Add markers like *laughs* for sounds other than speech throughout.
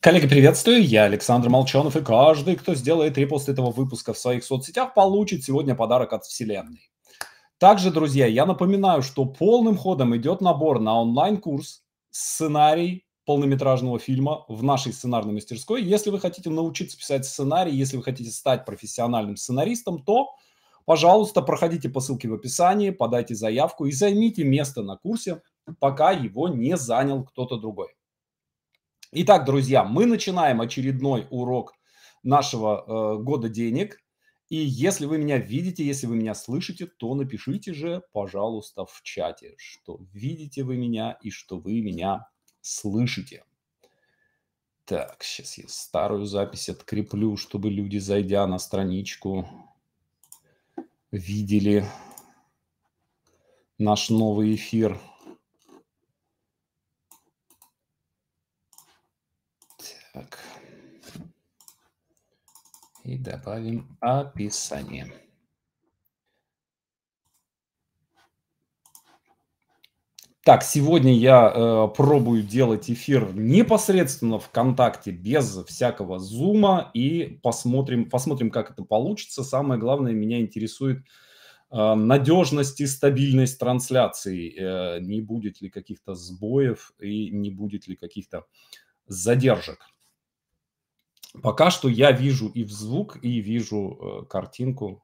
Коллеги, приветствую, я Александр Молчанов, и каждый, кто сделает репост этого выпуска в своих соцсетях, получит сегодня подарок от Вселенной. Также, друзья, я напоминаю, что полным ходом идет набор на онлайн-курс «Сценарий полнометражного фильма» в нашей сценарной мастерской. Если вы хотите научиться писать сценарий, если вы хотите стать профессиональным сценаристом, то, пожалуйста, проходите по ссылке в описании, подайте заявку и займите место на курсе, пока его не занял кто-то другой. Итак, друзья, мы начинаем очередной урок нашего э, года денег. И если вы меня видите, если вы меня слышите, то напишите же, пожалуйста, в чате, что видите вы меня и что вы меня слышите. Так, сейчас я старую запись откреплю, чтобы люди, зайдя на страничку, видели наш новый эфир. Так. И добавим описание. Так, сегодня я э, пробую делать эфир непосредственно ВКонтакте, без всякого зума, и посмотрим, посмотрим, как это получится. Самое главное, меня интересует э, надежность и стабильность трансляции. Э, не будет ли каких-то сбоев и не будет ли каких-то задержек. Пока что я вижу и в звук, и вижу э, картинку.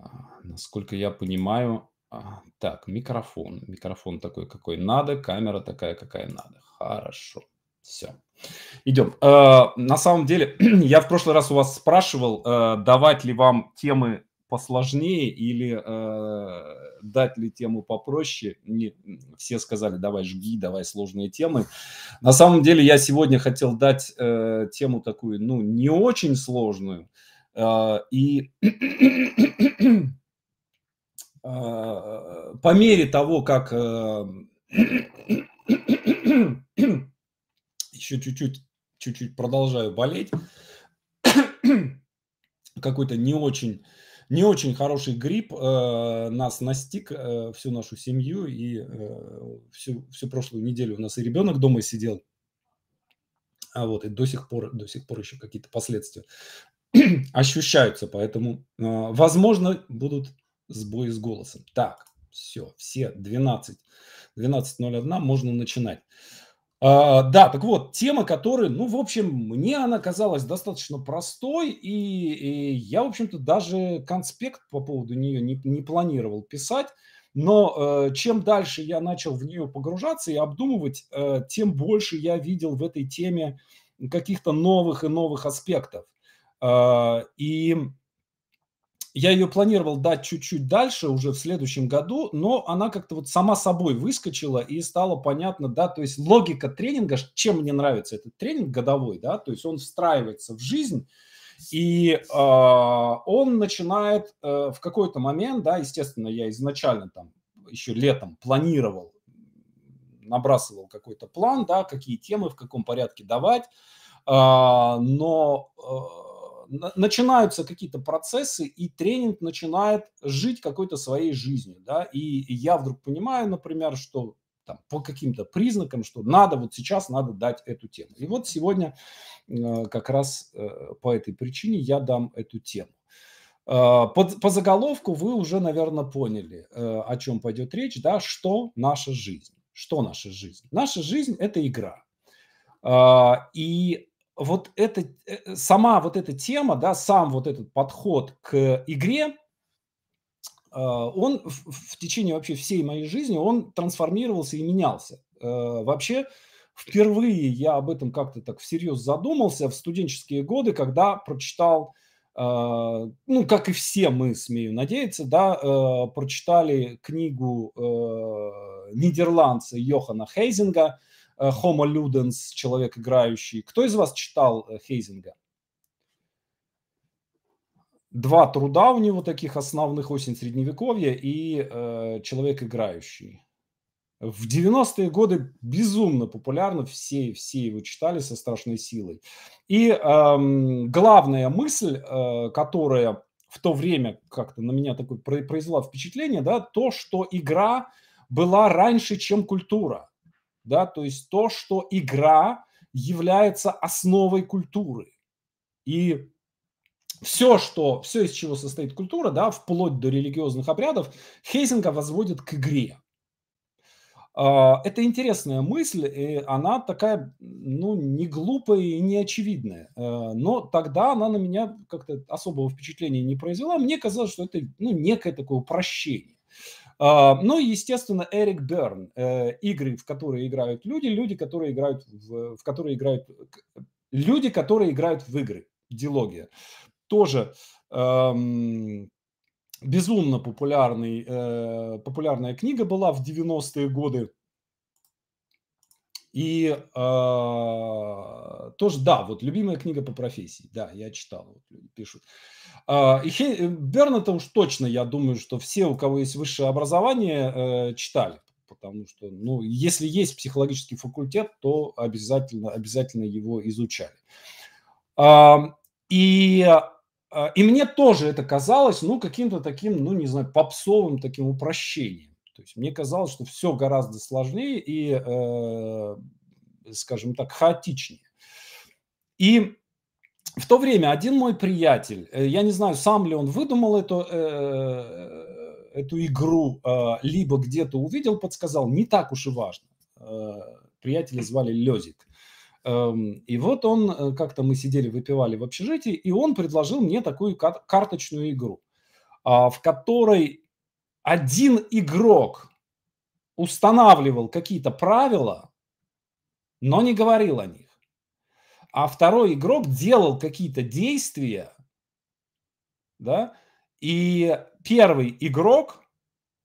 А, насколько я понимаю. А, так, микрофон. Микрофон такой, какой надо. Камера такая, какая надо. Хорошо. Все. Идем. Э, на самом деле, *clears throat* я в прошлый раз у вас спрашивал, э, давать ли вам темы посложнее или э, дать ли тему попроще. Не, все сказали, давай жги, давай сложные темы. На самом деле я сегодня хотел дать э, тему такую, ну, не очень сложную. Э, и э, *coughs* по мере того, как... Э, *coughs* еще чуть-чуть, чуть-чуть продолжаю болеть, *coughs* какой-то не очень не очень хороший грипп э, нас настиг, э, всю нашу семью, и э, всю, всю прошлую неделю у нас и ребенок дома сидел, а вот, и до сих пор, до сих пор еще какие-то последствия *clears throat* ощущаются, поэтому, э, возможно, будут сбои с голосом. Так, все, все 12, 12.01, можно начинать. А, да, так вот, тема, которая, ну, в общем, мне она казалась достаточно простой, и, и я, в общем-то, даже конспект по поводу нее не, не планировал писать, но э, чем дальше я начал в нее погружаться и обдумывать, э, тем больше я видел в этой теме каких-то новых и новых аспектов. Э, и я ее планировал дать чуть-чуть дальше, уже в следующем году, но она как-то вот сама собой выскочила и стало понятно, да, то есть логика тренинга, чем мне нравится этот тренинг годовой, да, то есть он встраивается в жизнь, и э, он начинает э, в какой-то момент, да, естественно, я изначально там еще летом планировал, набрасывал какой-то план, да, какие темы, в каком порядке давать, э, но... Э, начинаются какие-то процессы, и тренинг начинает жить какой-то своей жизнью, да, и я вдруг понимаю, например, что там, по каким-то признакам, что надо вот сейчас надо дать эту тему. И вот сегодня э, как раз э, по этой причине я дам эту тему. Э, по, по заголовку вы уже, наверное, поняли, о чем пойдет речь, да, что наша жизнь. Что наша жизнь? Наша жизнь – это игра. И вот эта, э, сама вот эта тема, да, сам вот этот подход к игре, э, он в, в течение вообще всей моей жизни, он трансформировался и менялся. Э, вообще, впервые я об этом как-то так всерьез задумался в студенческие годы, когда прочитал, ну, как и все мы, смею надеяться, да, прочитали книгу нидерландца Йохана Хейзинга Э, Homo Ludens, человек играющий. Кто из вас читал э, Хейзинга? Два труда у него таких основных «Осень средневековья» и э, «Человек играющий». В 90-е годы безумно популярно, все, все его читали со страшной силой. И эм, главная мысль, э, которая в то время как-то на меня такое произвела впечатление, да, то, что игра была раньше, чем культура да, то есть то, что игра является основой культуры. И все, что, все, из чего состоит культура, да, вплоть до религиозных обрядов, Хейзинга возводит к игре. А, это интересная мысль, и она такая, ну, не глупая и не очевидная. А, но тогда она на меня как-то особого впечатления не произвела. Мне казалось, что это, ну, некое такое упрощение. А, ну и, естественно, Эрик Берн. Э, игры, в которые играют люди, люди, которые играют в, в которые играют люди, которые играют в игры. Дилогия. Тоже эм, безумно популярный, э, популярная книга была в 90-е годы и э, тоже, да, вот любимая книга по профессии, да, я читал, вот люди пишут. А, э, Бернета уж точно, я думаю, что все, у кого есть высшее образование, э, читали, потому что, ну, если есть психологический факультет, то обязательно, обязательно его изучали. Э, и а, и мне тоже это казалось, ну, каким-то таким, ну, не знаю, попсовым таким упрощением. То есть мне казалось, что все гораздо сложнее и, э, скажем так, хаотичнее. И в то время один мой приятель, э, я не знаю, сам ли он выдумал эту, э, эту игру, либо где-то увидел, подсказал, не так уж и важно. Приятеля звали Лезик. Эм, и вот он, как-то мы сидели, выпивали в общежитии, и он предложил мне такую карточную игру, а, в которой один игрок устанавливал какие-то правила, но не говорил о них. А второй игрок делал какие-то действия, да, и первый игрок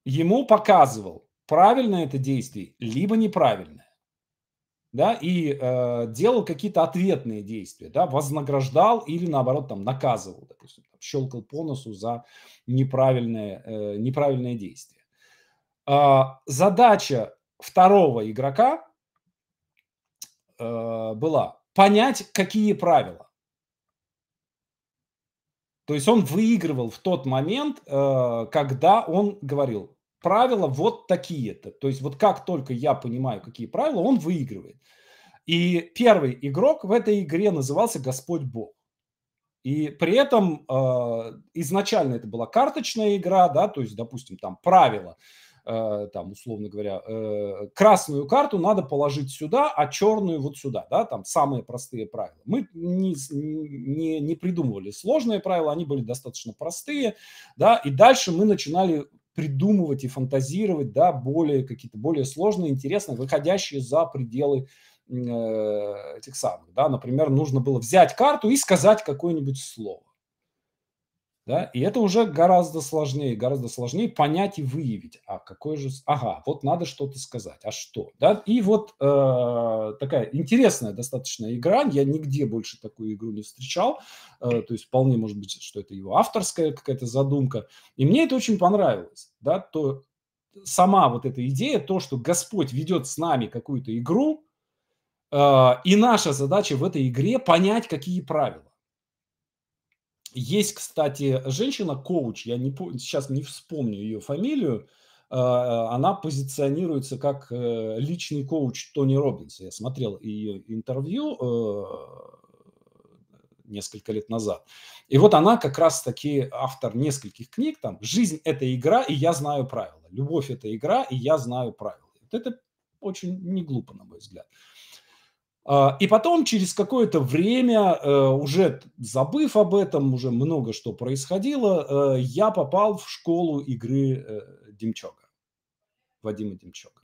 ему показывал, правильное это действие, либо неправильное. Да, и э, делал какие-то ответные действия, да, вознаграждал или наоборот там наказывал, допустим щелкал по носу за неправильное, э, неправильное действие. А, задача второго игрока э, была понять, какие правила. То есть он выигрывал в тот момент, э, когда он говорил, правила вот такие-то. То есть вот как только я понимаю, какие правила, он выигрывает. И первый игрок в этой игре назывался Господь Бог. И при этом э, изначально это была карточная игра, да, то есть, допустим, там правило, э, там, условно говоря, э, красную карту надо положить сюда, а черную вот сюда, да, там самые простые правила. Мы не, не, не придумывали сложные правила, они были достаточно простые, да, и дальше мы начинали придумывать и фантазировать, да, более какие-то более сложные, интересные, выходящие за пределы э, этих самых, да, например, нужно было взять карту и сказать какое-нибудь слово. Да? И это уже гораздо сложнее, гораздо сложнее понять и выявить, а какой же, ага, вот надо что-то сказать, а что, да? И вот э, такая интересная достаточно игра, я нигде больше такую игру не встречал, э, то есть вполне может быть, что это его авторская какая-то задумка, и мне это очень понравилось, да, то сама вот эта идея, то, что Господь ведет с нами какую-то игру, а, и наша задача в этой игре понять, какие правила. Есть, кстати, женщина-коуч, я не, сейчас не вспомню ее фамилию, а, а, она позиционируется как э, личный коуч Тони Робинса. Я смотрел ее интервью э, несколько лет назад. И вот она как раз-таки автор нескольких книг, там «Жизнь – это игра, и я знаю правила», «Любовь – это игра, и я знаю правила». Вот это очень не глупо, на мой взгляд. А, и потом через какое-то время, э, уже забыв об этом, уже много что происходило, э, я попал в школу игры э, Демчога, Вадима Демчога.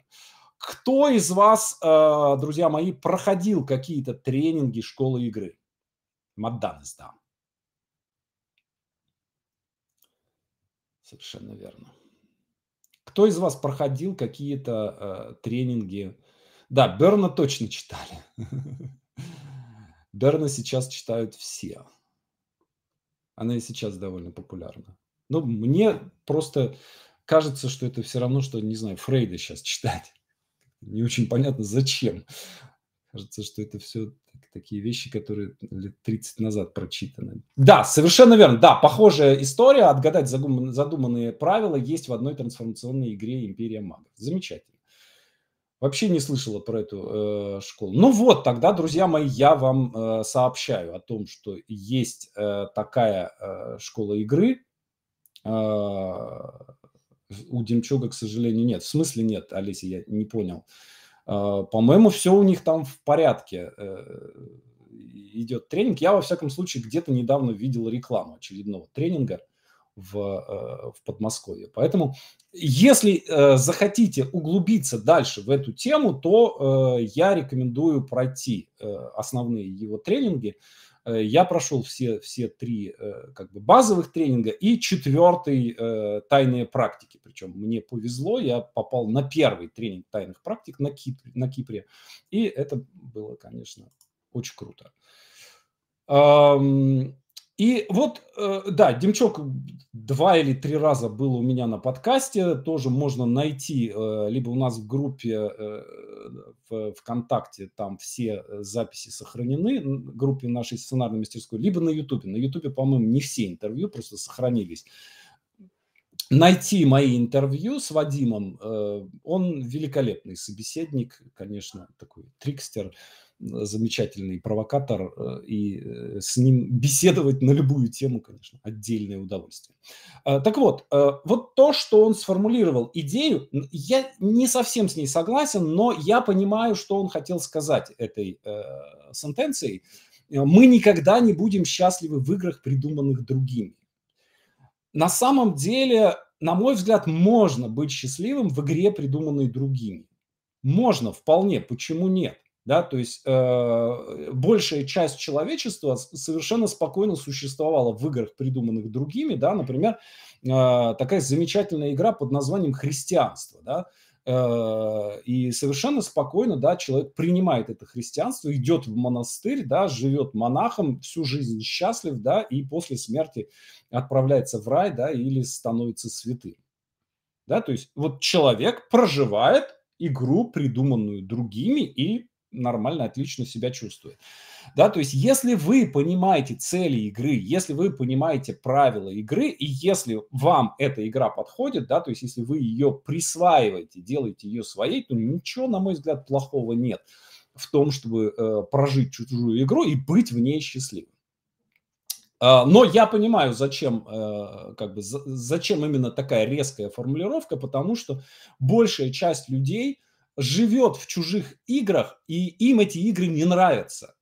Кто из вас, друзья мои, проходил какие-то тренинги школы игры? Маддан издам. Совершенно верно. Кто из вас проходил какие-то тренинги да, Берна точно читали. Берна сейчас читают все. Она и сейчас довольно популярна. Но ну, мне просто кажется, что это все равно, что, не знаю, Фрейда сейчас читать. Не очень понятно, зачем. Кажется, что это все такие вещи, которые лет 30 назад прочитаны. Да, совершенно верно. Да, похожая история. Отгадать задуманные правила есть в одной трансформационной игре «Империя магов». Замечательно. Вообще не слышала про эту э, школу. Ну вот, тогда, друзья мои, я вам э, сообщаю о том, что есть э, такая э, школа игры. Э, у Демчуга, к сожалению, нет. В смысле нет, Олеся, я не понял. Э, по-моему, все у них там в порядке. Э, идет тренинг. Я, во всяком случае, где-то недавно видел рекламу очередного тренинга. Э, в, э, в Подмосковье. Поэтому, если э, захотите углубиться дальше в эту тему, то э, я рекомендую пройти э, основные его тренинги. Э, я прошел все, все три э, как бы базовых тренинга и четвертый тайные практики. Причем мне повезло, я попал на первый тренинг тайных практик на Кипре. На Кипре. И это было, конечно, очень круто. И вот, э, да, Демчок два или три раза был у меня на подкасте, тоже можно найти э, либо у нас в группе э, в ВКонтакте, там все записи сохранены, группе нашей сценарной мастерской, либо на Ютубе. На Ютубе, по-моему, не все интервью просто сохранились. Найти мои интервью с Вадимом, он великолепный собеседник, конечно, такой трикстер, замечательный провокатор, э, и э, с ним *laughs* беседовать на любую тему, конечно, отдельное удовольствие. Э, так вот, вот то, что он сформулировал идею, я не совсем с ней согласен, но я понимаю, что он хотел сказать этой сентенцией. Мы никогда не будем счастливы в играх, придуманных другими. На самом деле, на мой взгляд, можно быть счастливым в игре, придуманной другими. Можно, вполне, почему нет? Да, то есть э, большая часть человечества совершенно спокойно существовала в играх, придуманных другими. Да, например, э, такая замечательная игра под названием «Христианство». Да, э, и совершенно спокойно, да, человек принимает это христианство, идет в монастырь, да, живет монахом, всю жизнь счастлив, да, и после смерти отправляется в рай, да, или становится святым. Да, то есть вот человек проживает игру, придуманную другими, и нормально, отлично себя чувствует. Да, то есть если вы понимаете цели игры, если вы понимаете правила игры, и если вам эта игра подходит, да, то есть если вы ее присваиваете, делаете ее своей, то ничего, на мой взгляд, плохого нет в том, чтобы э, прожить чужую игру и быть в ней счастливым. А, но я понимаю, зачем, э, как бы, зачем именно такая резкая формулировка, потому что большая часть людей – живет в чужих играх, и им эти игры не нравятся.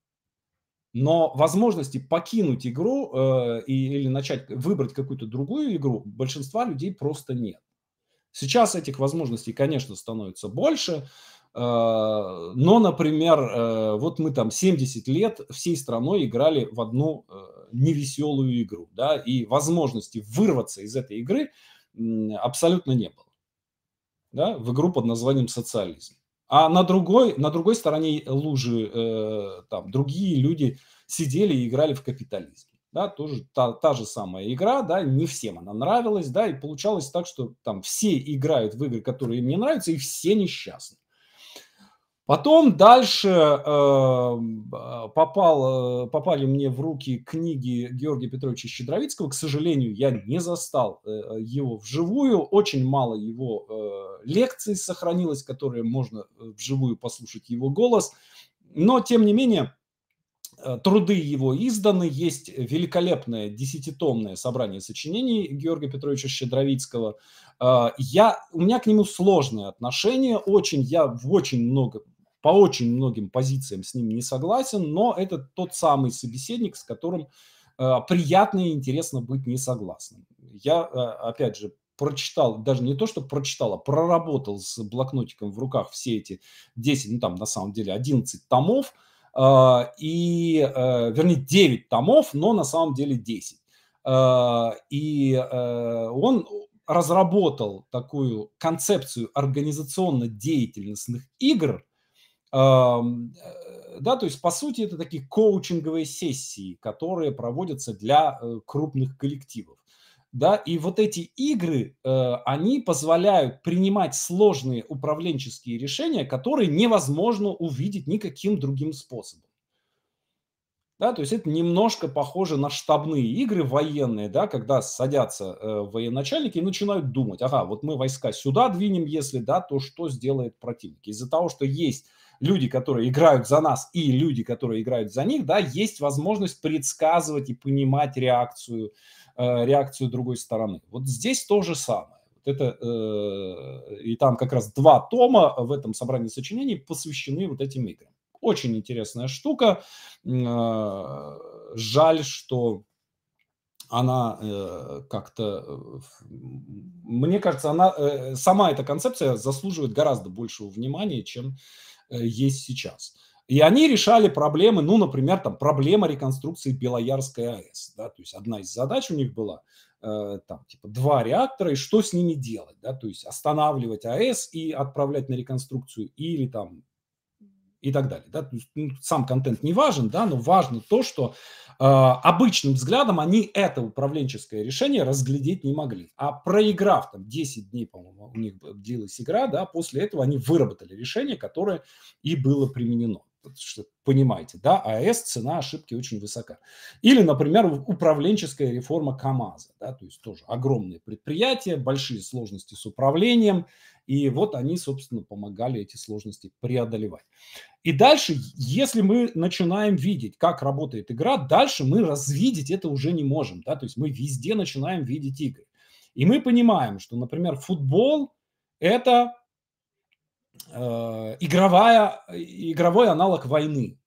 Но возможности покинуть игру э, и, или начать выбрать какую-то другую игру большинства людей просто нет. Сейчас этих возможностей, конечно, становится больше. Э, но, например, э, вот мы там 70 лет всей страной играли в одну э, невеселую игру, да, и возможности вырваться из этой игры абсолютно не было да, в игру под названием социализм. А на другой, на другой стороне лужи э, там другие люди сидели и играли в капитализм. Да, тоже та, та же самая игра, да, не всем она нравилась, да, и получалось так, что там все играют в игры, которые им не нравятся, и все несчастны. Потом дальше э, попал, э, попали мне в руки книги Георгия Петровича Щедровицкого. К сожалению, я не застал э, его вживую. Очень мало его э, лекций сохранилось, которые можно э, вживую послушать его голос. Но, тем не менее, э, труды его изданы. Есть великолепное десятитомное собрание сочинений Георгия Петровича Щедровицкого. Я, у меня к нему сложное отношение. Очень, я в очень много по очень многим позициям с ним не согласен, но это тот самый собеседник, с которым э, приятно и интересно быть не согласным. Я, э, опять же, прочитал, даже не то, что прочитал, а проработал с блокнотиком в руках все эти 10, ну там на самом деле 11 томов, э, и, вернее, 9 томов, но на самом деле 10. И он разработал такую концепцию организационно-деятельностных игр – Э, да, то есть, по сути, это такие коучинговые сессии, которые проводятся для э, крупных коллективов. Да, и вот эти игры, э, они позволяют принимать сложные управленческие решения, которые невозможно увидеть никаким другим способом. Да, то есть это немножко похоже на штабные игры военные, да, когда садятся э, военачальники и начинают думать, ага, вот мы войска сюда двинем, если да, то что сделает противник? Из-за того, что есть люди, которые играют за нас, и люди, которые играют за них, да, есть возможность предсказывать и понимать реакцию, э, реакцию другой стороны. Вот здесь то же самое. Вот это, э, и там как раз два тома в этом собрании сочинений посвящены вот этим играм. Очень интересная штука. Э, жаль, что она э, как-то, э, мне кажется, она, э, сама эта концепция заслуживает гораздо большего внимания, чем э, есть сейчас. И они решали проблемы, ну, например, там проблема реконструкции Белоярской АЭС, да, то есть одна из задач у них была э, там типа два реактора и что с ними делать, да, то есть останавливать АЭС и отправлять на реконструкцию или там и так далее. Да? Ну, сам контент не важен, да, но важно то, что э, обычным взглядом они это управленческое решение разглядеть не могли. А проиграв там 10 дней, по-моему, у них длилась игра, да, после этого они выработали решение, которое и было применено понимаете, да, АЭС цена ошибки очень высока. Или, например, управленческая реформа КАМАЗа, да, то есть тоже огромные предприятия, большие сложности с управлением, и вот они, собственно, помогали эти сложности преодолевать. И дальше, если мы начинаем видеть, как работает игра, дальше мы развидеть это уже не можем, да, то есть мы везде начинаем видеть игры. И мы понимаем, что, например, футбол – это Э, игровая, игровой аналог войны.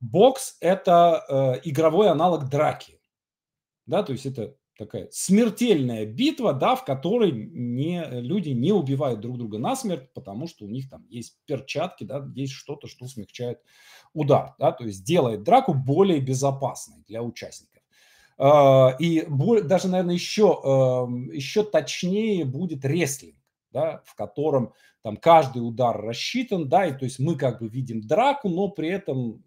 Бокс – это э, игровой аналог драки. Да, то есть это такая смертельная битва, да, в которой не, люди не убивают друг друга насмерть, потому что у них там есть перчатки, да, есть что-то, что смягчает удар, да, то есть делает драку более безопасной для участников. Э, и даже, наверное, еще, эм, еще точнее будет рестлинг да, в котором там каждый удар рассчитан, да, и то есть мы как бы видим драку, но при этом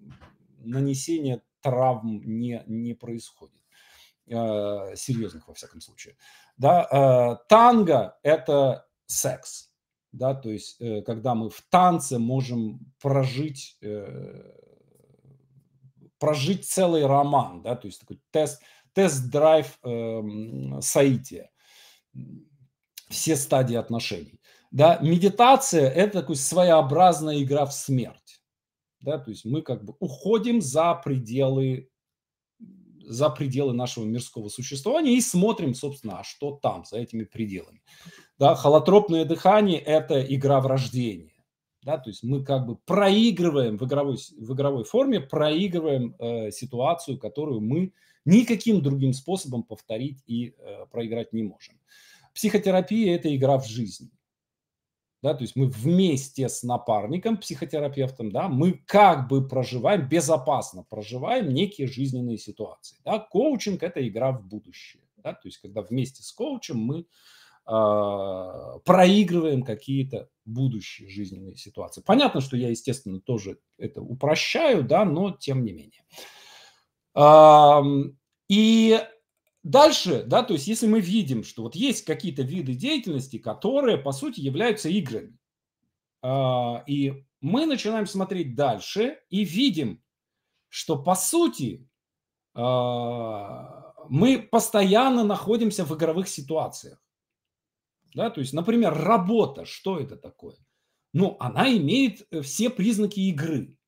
нанесение травм не, не происходит э, серьезных во всяком случае, да, э, танго это секс, да, то есть э, когда мы в танце можем прожить э, прожить целый роман, да, то есть такой тест тест-драйв э, соития все стадии отношений. Да, медитация – это такая своеобразная игра в смерть. Да, то есть мы как бы уходим за пределы, за пределы нашего мирского существования и смотрим, собственно, а что там, за этими пределами. Да, холотропное дыхание – это игра в рождение. Да, то есть мы как бы проигрываем в игровой, в игровой форме, проигрываем э, ситуацию, которую мы никаким другим способом повторить и э, проиграть не можем. Психотерапия – это игра в жизнь. Да, то есть мы вместе с напарником, психотерапевтом, да, мы как бы проживаем, безопасно проживаем некие жизненные ситуации. Да. Коучинг – это игра в будущее. Да, то есть когда вместе с коучем мы а, проигрываем какие-то будущие жизненные ситуации. Понятно, что я, естественно, тоже это упрощаю, да, но тем не менее. И Дальше, да, то есть если мы видим, что вот есть какие-то виды деятельности, которые, по сути, являются играми, а, и мы начинаем смотреть дальше и видим, что, по сути, а, мы постоянно находимся в игровых ситуациях. Да, то есть, например, работа, что это такое? Ну, она имеет э, все признаки игры.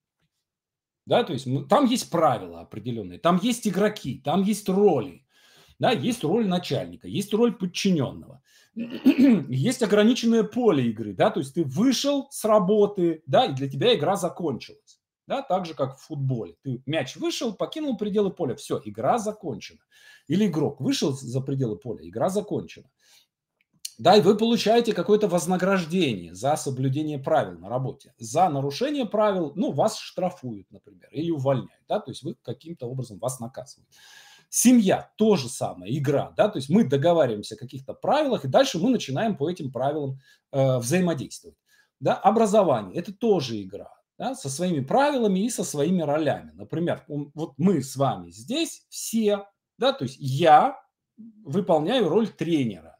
Да, то есть там есть правила определенные, там есть игроки, там есть роли да, есть роль начальника, есть роль подчиненного, *clears throat* есть ограниченное поле игры, да, то есть ты вышел с работы, да, и для тебя игра закончилась, да, так же, как в футболе. Ты мяч вышел, покинул пределы поля, все, игра закончена. Или игрок вышел за пределы поля, игра закончена. Да, и вы получаете какое-то вознаграждение за соблюдение правил на работе. За нарушение правил, ну, вас штрафуют, например, или увольняют, да, то есть вы каким-то образом вас наказывают. Семья – то же самое, игра, да, то есть мы договариваемся о каких-то правилах, и дальше мы начинаем по этим правилам э, взаимодействовать. Да, образование – это тоже игра, да, со своими правилами и со своими ролями. Например, он, вот мы с вами здесь все, да, то есть я выполняю роль тренера,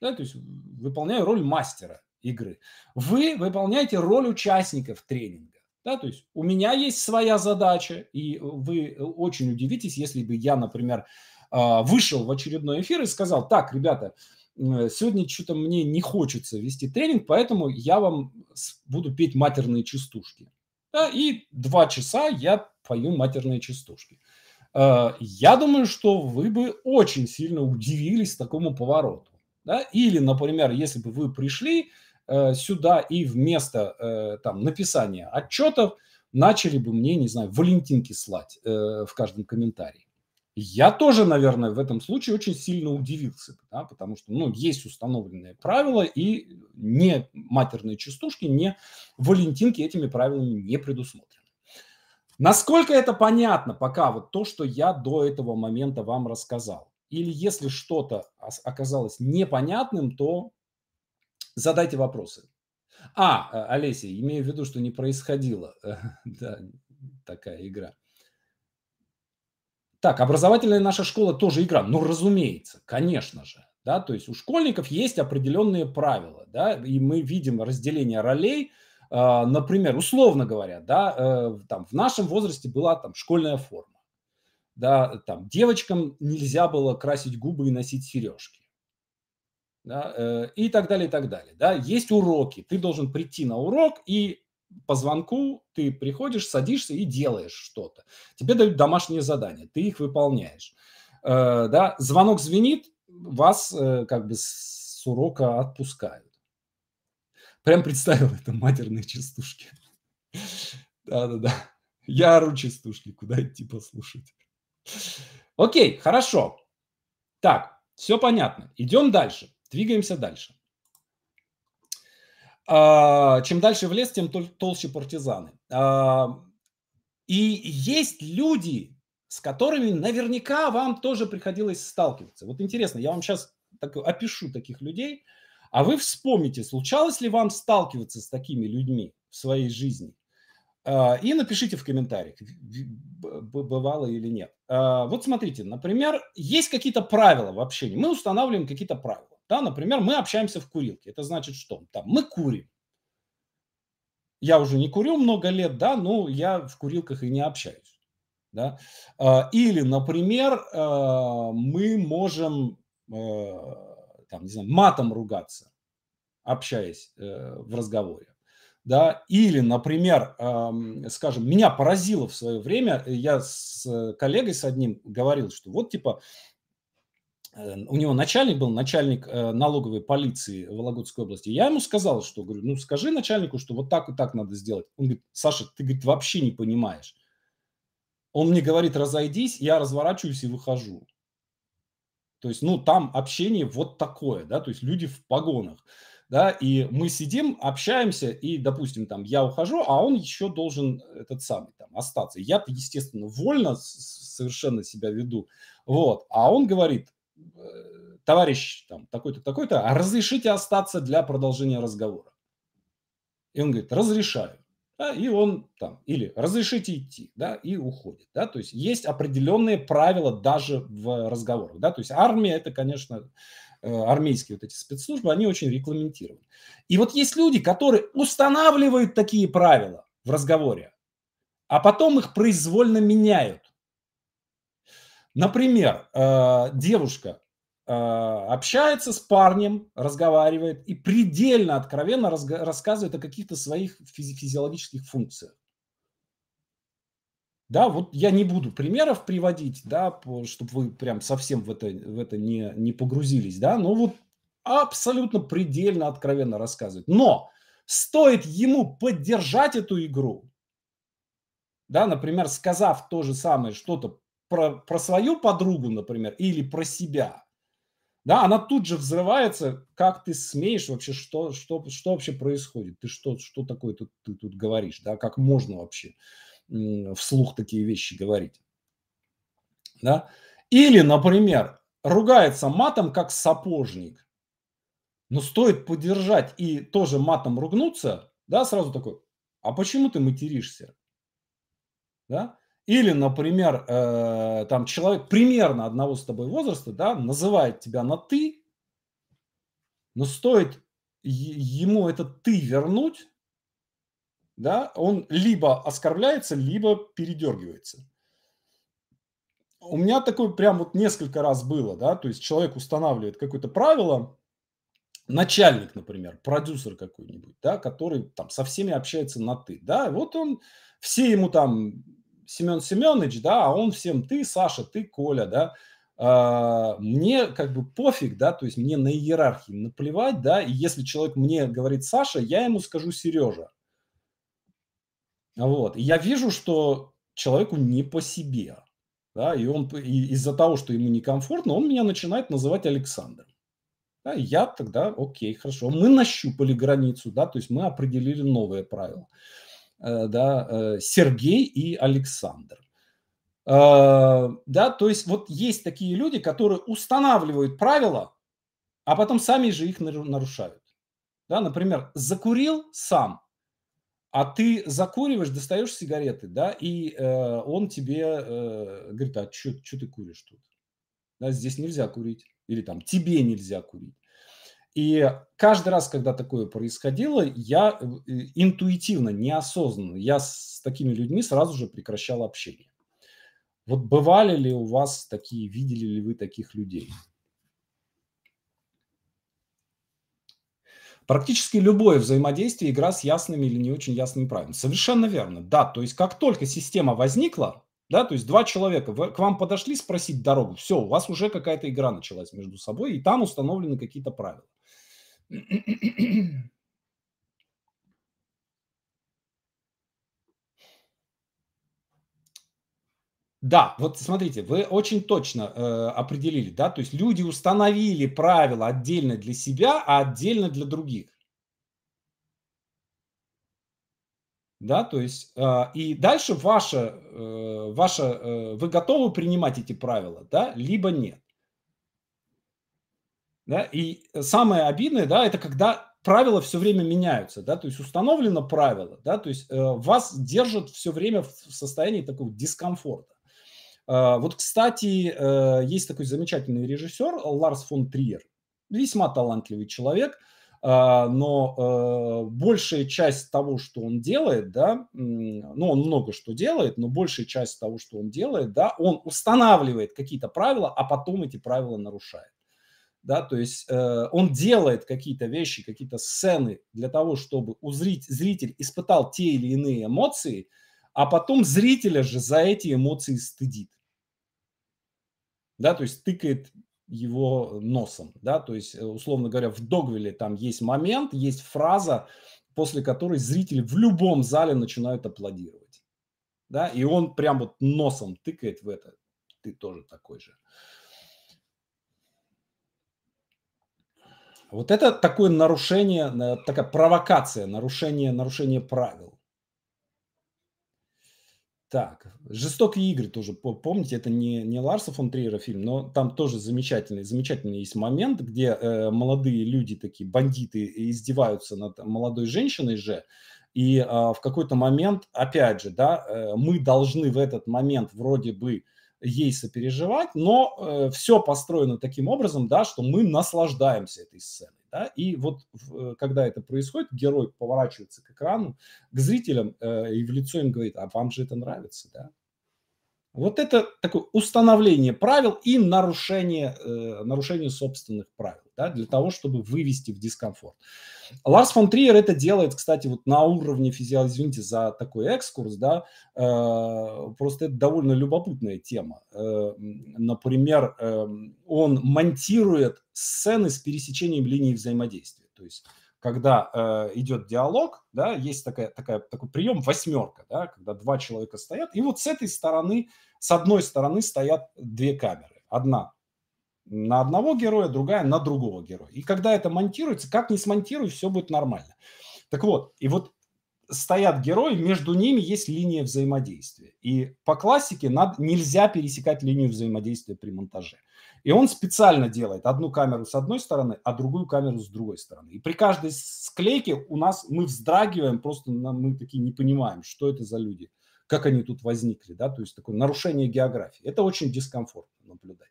да, то есть выполняю роль мастера игры. Вы выполняете роль участников тренинга. Да, то есть у меня есть своя задача, и э, вы э, очень удивитесь, если бы я, например, а, вышел в очередной эфир и сказал, так, ребята, э, сегодня что-то мне не хочется вести тренинг, поэтому я вам буду петь матерные частушки. Да, и два часа я пою матерные частушки. Я думаю, что вы бы очень сильно удивились такому повороту. Да? Или, например, если бы вы пришли, Э, сюда и вместо э, там написания отчетов начали бы мне, не знаю, валентинки слать э, в каждом комментарии. Я тоже, наверное, в этом случае очень сильно удивился, да, потому что, ну, есть установленные правила, и не матерные частушки, не валентинки этими правилами не предусмотрены. Насколько это понятно пока, вот то, что я до этого момента вам рассказал? Или если что-то оказалось непонятным, то задайте вопросы. А, э, Олеся, имею в виду, что не происходила э, *laughs* да, такая игра. Так, образовательная наша школа тоже игра. Ну, разумеется, конечно же. Да, то есть у школьников есть определенные правила, да, и мы видим разделение ролей, а, например, условно говоря, да, э, там в нашем возрасте была там школьная форма, да, там девочкам нельзя было красить губы и носить сережки, да, э, и так далее, и так далее. Да. Есть уроки, ты должен прийти на урок и по звонку ты приходишь, садишься и делаешь что-то. Тебе дают домашние задания, ты их выполняешь. Э, да. Звонок звенит, вас э, как бы с урока отпускают. Прям представил это матерные частушки. Да-да-да. Я ору частушки, куда идти послушать. Окей, хорошо. Так, все понятно. Идем дальше. Двигаемся дальше. А, чем дальше в лес, тем толще партизаны. А, и есть люди, с которыми наверняка вам тоже приходилось сталкиваться. Вот интересно, я вам сейчас так, опишу таких людей, а вы вспомните, случалось ли вам сталкиваться с такими людьми в своей жизни? А, и напишите в комментариях, бывало или нет. Вот смотрите, например, есть какие-то правила в общении. Мы устанавливаем какие-то правила. Да, например, мы общаемся в курилке. Это значит, что там мы курим. Я уже не курю много лет, да, но я в курилках и не общаюсь. Да? А, или, например, а, мы можем а, там, не знаю, матом ругаться, общаясь э, в разговоре да, или, например, скажем, меня поразило в свое время, я с коллегой с одним говорил, что вот, типа, Э, у него начальник был, начальник э, налоговой полиции Вологодской области. Я ему сказал, что, говорю, ну скажи начальнику, что вот так и так надо сделать. Он говорит, Саша, ты, говорит, вообще не понимаешь. Он мне говорит, разойдись, я разворачиваюсь и выхожу. То есть, ну, там общение вот такое, да, то есть люди в погонах, да, и мы сидим, общаемся, и, допустим, там, я ухожу, а он еще должен э, этот самый, там, остаться. Я-то, естественно, вольно совершенно себя веду, вот, а он говорит, Э, товарищ там такой-то, такой-то, а разрешите остаться для продолжения разговора? И он говорит, разрешаю. Да, и он там, или разрешите идти, да, и уходит. Да, то есть есть определенные правила даже в разговорах. Да, то есть армия – это, конечно, э, армейские вот эти спецслужбы, они очень регламентированы. И вот есть люди, которые устанавливают такие правила в разговоре, а потом их произвольно меняют. Например, э, девушка э, общается с парнем, разговаривает и предельно откровенно рассказывает о каких-то своих физи физиологических функциях. Да, вот я не буду примеров приводить, да, чтобы вы прям совсем в это, в это не, не погрузились, да, но вот абсолютно предельно откровенно рассказывает. Но стоит ему поддержать эту игру, да, например, сказав то же самое что-то про, про свою подругу, например, или про себя, да, она тут же взрывается, как ты смеешь вообще, что, что, что вообще происходит, ты что, что такое тут, ты тут говоришь, да, как можно вообще вслух такие вещи говорить, да, или, например, ругается матом, как сапожник, но стоит поддержать и тоже матом ругнуться, да, сразу такой, а почему ты материшься, да, или, например, э, там человек примерно одного с тобой возраста, да, называет тебя на ты, но стоит ему это ты вернуть, да, он либо оскорбляется, либо передергивается. У меня такое прям вот несколько раз было, да, то есть человек устанавливает какое-то правило, начальник, например, продюсер какой-нибудь, да, который там со всеми общается на ты, да, вот он, все ему там Семен Семенович, да, а он всем ты, Саша, ты, Коля, да, а, мне как бы пофиг, да, то есть мне на иерархии наплевать, да, и если человек мне говорит Саша, я ему скажу Сережа. Вот, и я вижу, что человеку не по себе, да, и он и из-за того, что ему некомфортно, он меня начинает называть Александром. Да, я тогда, окей, хорошо, мы нащупали границу, да, то есть мы определили новые правила. Э, да, э, Сергей и Александр. Э, да, то есть вот есть такие люди, которые устанавливают правила, а потом сами же их нарушают. Да, например, закурил сам, а ты закуриваешь, достаешь сигареты, да, и э, он тебе э, говорит, а что ты куришь тут? Да, здесь нельзя курить. Или там тебе нельзя курить. И каждый раз, когда такое происходило, я э, интуитивно, неосознанно, я с такими людьми сразу же прекращал общение. Вот бывали ли у вас такие, видели ли вы таких людей? Практически любое взаимодействие – игра с ясными или не очень ясными правилами. Совершенно верно, да. То есть как только система возникла, да, то есть два человека вы, к вам подошли спросить дорогу, все, у вас уже какая-то игра началась между собой, и там установлены какие-то правила. *clears throat* Да, вот смотрите, вы очень точно э, определили, да, то есть люди установили правила отдельно для себя, а отдельно для других. Да, то есть э, и дальше ваше, э, ваше, э, вы готовы принимать эти правила, да, либо нет. Да? И самое обидное, да, это когда правила все время меняются, да, то есть установлено правило, да, то есть э, вас держат все время в состоянии такого дискомфорта. Э, вот, кстати, э, есть такой замечательный режиссер Ларс фон Триер, весьма талантливый человек, э, но э, большая часть того, что он делает, да, ну, он много что делает, но большая часть того, что он делает, да, он устанавливает какие-то правила, а потом эти правила нарушает да, то есть э, он делает какие-то вещи, какие-то сцены для того, чтобы узрить, зритель испытал те или иные эмоции, а потом зрителя же за эти эмоции стыдит, да, то есть тыкает его носом, да, то есть, э, условно говоря, в Догвиле там есть момент, есть фраза, после которой зрители в любом зале начинают аплодировать, да, и он прям вот носом тыкает в это, ты тоже такой же. Вот это такое нарушение, э, такая провокация, нарушение, нарушение правил. Так, «Жестокие игры» тоже, помните, это не, не Ларса фон Триера фильм, но там тоже замечательный, замечательный есть момент, где э, молодые люди, такие бандиты, издеваются над молодой женщиной же, и э, в какой-то момент, опять же, да, э, мы должны в этот момент вроде бы ей сопереживать, но э, все построено таким образом, да, что мы наслаждаемся этой сценой. Да? И вот э, когда это происходит, герой поворачивается к экрану, к зрителям э, и в лицо им говорит, а вам же это нравится, да? Вот это такое установление правил и нарушение, э, нарушение собственных правил да, для того, чтобы вывести в дискомфорт. Ларс фон Триер это делает, кстати, вот на уровне физиологии, извините за такой экскурс, да, э, просто это довольно любопытная тема. Э, например, э, он монтирует сцены с пересечением линий взаимодействия. То есть когда э, идет диалог, да, есть такая, такая, такой прием восьмерка, да, когда два человека стоят, и вот с этой стороны с одной стороны стоят две камеры. Одна на одного героя, другая на другого героя. И когда это монтируется, как не смонтируй, все будет нормально. Так вот, и вот стоят герои, между ними есть линия взаимодействия. И по классике надо, нельзя пересекать линию взаимодействия при монтаже. И он специально делает одну камеру с одной стороны, а другую камеру с другой стороны. И при каждой склейке у нас мы вздрагиваем, просто мы такие не понимаем, что это за люди – как они тут возникли, да, то есть такое нарушение географии. Это очень дискомфортно наблюдать.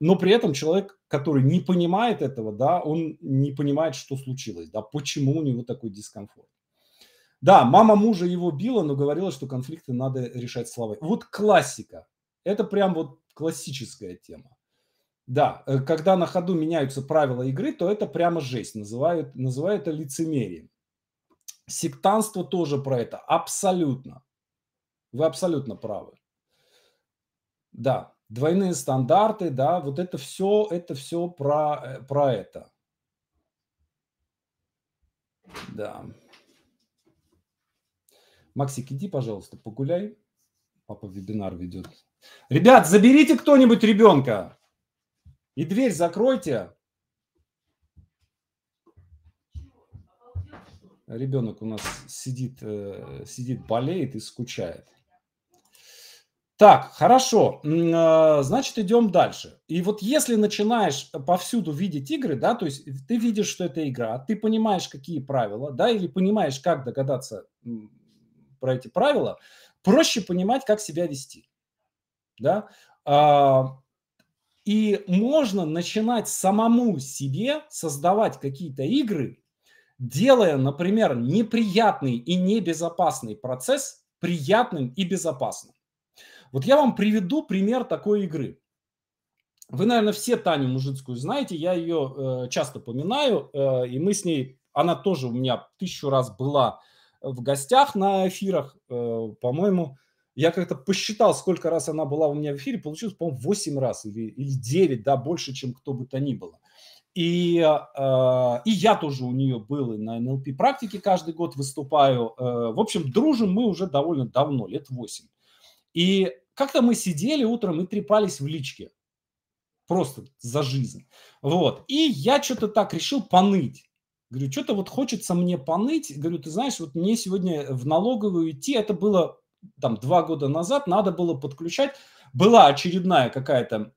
Но при этом человек, который не понимает этого, да, он не понимает, что случилось, да, почему у него такой дискомфорт. Да, мама мужа его била, но говорила, что конфликты надо решать словами. Вот классика. Это прям вот классическая тема. Да, э, когда на ходу меняются правила игры, то это прямо жесть. Называют, называют это лицемерием. Сектанство тоже про это. Абсолютно. Вы абсолютно правы. Да, двойные стандарты, да, вот это все, это все про, э, про это. Да. Максик, иди, пожалуйста, погуляй. Папа вебинар ведет. Ребят, заберите кто-нибудь ребенка. И дверь закройте. Ребенок у нас сидит, э, сидит, болеет и скучает. Так, хорошо, э, значит, идем дальше. И вот если начинаешь повсюду видеть игры, да, то есть ты видишь, что это игра, ты понимаешь, какие правила, да, или понимаешь, как догадаться про эти правила, проще понимать, как себя вести, да. А, и можно начинать самому себе создавать какие-то игры, делая, например, неприятный и небезопасный процесс приятным и безопасным. Вот я вам приведу пример такой игры. Вы, наверное, все Таню Мужицкую знаете, я ее э, часто поминаю, э, и мы с ней, она тоже у меня тысячу раз была э, в гостях на эфирах, э, по-моему, я как-то посчитал, сколько раз она была у меня в эфире, получилось, по-моему, 8 раз или, или 9, да, больше, чем кто бы то ни было. И, э, и я тоже у нее был и на НЛП практике каждый год выступаю. Э, в общем, дружим мы уже довольно давно, лет 8. И как-то мы сидели утром и трепались в личке. Просто за жизнь. Вот. И я что-то так решил поныть. Говорю, что-то вот хочется мне поныть. Говорю, ты знаешь, вот мне сегодня в налоговую идти, это было там два года назад, надо было подключать. Была очередная какая-то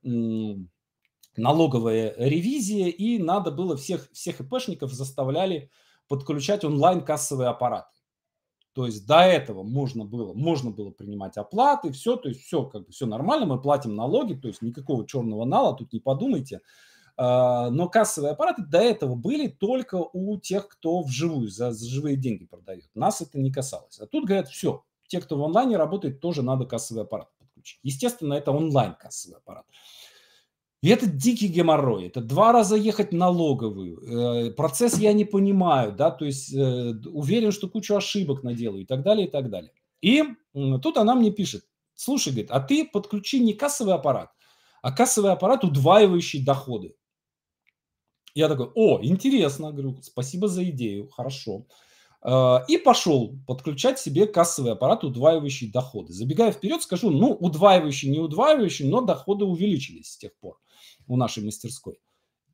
налоговая ревизия, и надо было всех, всех ИПшников заставляли подключать онлайн-кассовый аппарат. То есть до этого можно было, можно было принимать оплаты, все, то есть все, как бы все нормально, мы платим налоги, то есть никакого черного нала, тут не подумайте. А, но кассовые аппараты до этого были только у тех, кто вживую, за, за живые деньги продает. Нас это не касалось. А тут говорят, все, те, кто в онлайне работает, тоже надо кассовый аппарат подключить. Естественно, это онлайн кассовый аппарат. И это дикий геморрой. Это два раза ехать налоговую. Э, процесс я не понимаю, да, то есть э, уверен, что кучу ошибок наделаю и так далее, и так далее. И тут она мне пишет, слушай, говорит, а ты подключи не кассовый аппарат, а кассовый аппарат, удваивающий доходы. Я такой, о, интересно, говорю, спасибо за идею, хорошо. Э, и пошел подключать себе кассовый аппарат, удваивающий доходы. Забегая вперед, скажу, ну, удваивающий, не удваивающий, но доходы увеличились с тех пор у нашей мастерской.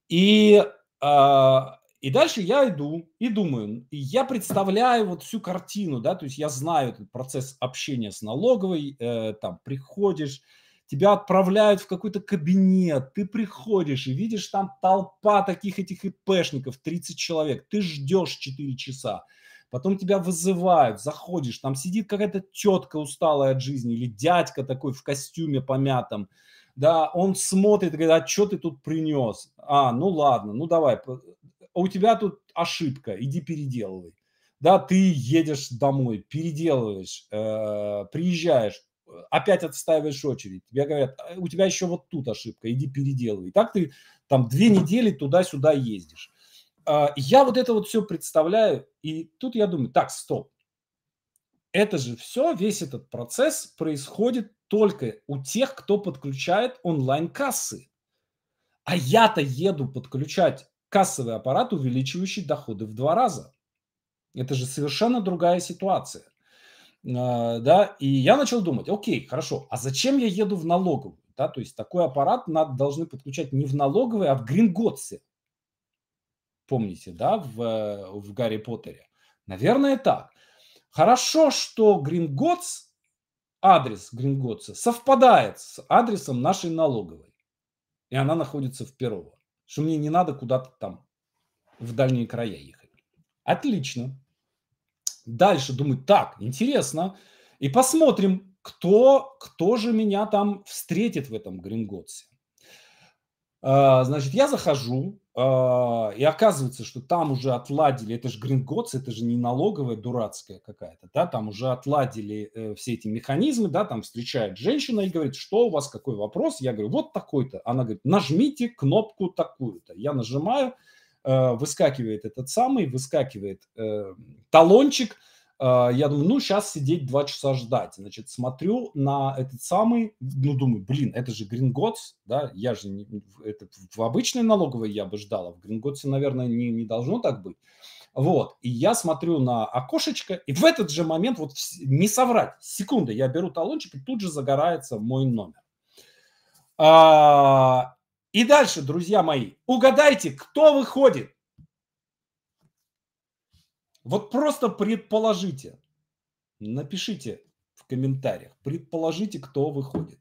И, э, и дальше я иду и думаю, и я представляю вот всю картину, да, то есть я знаю этот процесс общения с налоговой, э, там приходишь, тебя отправляют в какой-то кабинет, ты приходишь и видишь там толпа таких этих ИПшников, 30 человек, ты ждешь 4 часа, потом тебя вызывают, заходишь, там сидит какая-то тетка усталая от жизни или дядька такой в костюме помятом, да, он смотрит, говорит, а что ты тут принес? А, ну ладно, ну давай, у тебя тут ошибка, иди переделывай. Да, ты едешь домой, переделываешь, э, приезжаешь, опять отстаиваешь очередь. Тебе говорят, «А, у тебя еще вот тут ошибка, иди переделывай. Так ты там две недели туда-сюда ездишь. Э, я вот это вот все представляю, и тут я думаю, так, стоп, это же все, весь этот процесс происходит только у тех, кто подключает онлайн-кассы. А я-то еду подключать кассовый аппарат, увеличивающий доходы в два раза. Это же совершенно другая ситуация. А, да, и я начал думать, окей, хорошо, а зачем я еду в налоговую? Да, то есть такой аппарат надо, должны подключать не в налоговой, а в Гринготсе. Помните, да, в, э, в Гарри Поттере? Наверное, так. Хорошо, что Гринготс, адрес Гринготса совпадает с адресом нашей налоговой. И она находится в Перово. Что мне не надо куда-то там в дальние края ехать. Отлично. Дальше думаю, так, интересно. И посмотрим, кто, кто же меня там встретит в этом Гринготсе. А, значит, я захожу, а, и оказывается, что там уже отладили, это же Гринготс, это же не налоговая дурацкая какая-то, да, там уже отладили э, все эти механизмы, да, там встречает женщина и говорит, что у вас, какой вопрос, я говорю, вот такой-то, она говорит, нажмите кнопку такую-то, я нажимаю, э, выскакивает этот самый, выскакивает э, талончик, Э, я думаю, ну, сейчас сидеть два часа ждать. Значит, смотрю на этот самый, ну, думаю, блин, это же Гринготс, да, я же не, это в обычной налоговой я бы ждала, в Гринготсе, наверное, не, не должно так быть. Вот, и я смотрю на окошечко, и в этот же момент, вот не соврать, секунда, я беру талончик, и тут же загорается мой номер. А, и дальше, друзья мои, угадайте, кто выходит вот просто предположите, напишите в комментариях, предположите, кто выходит.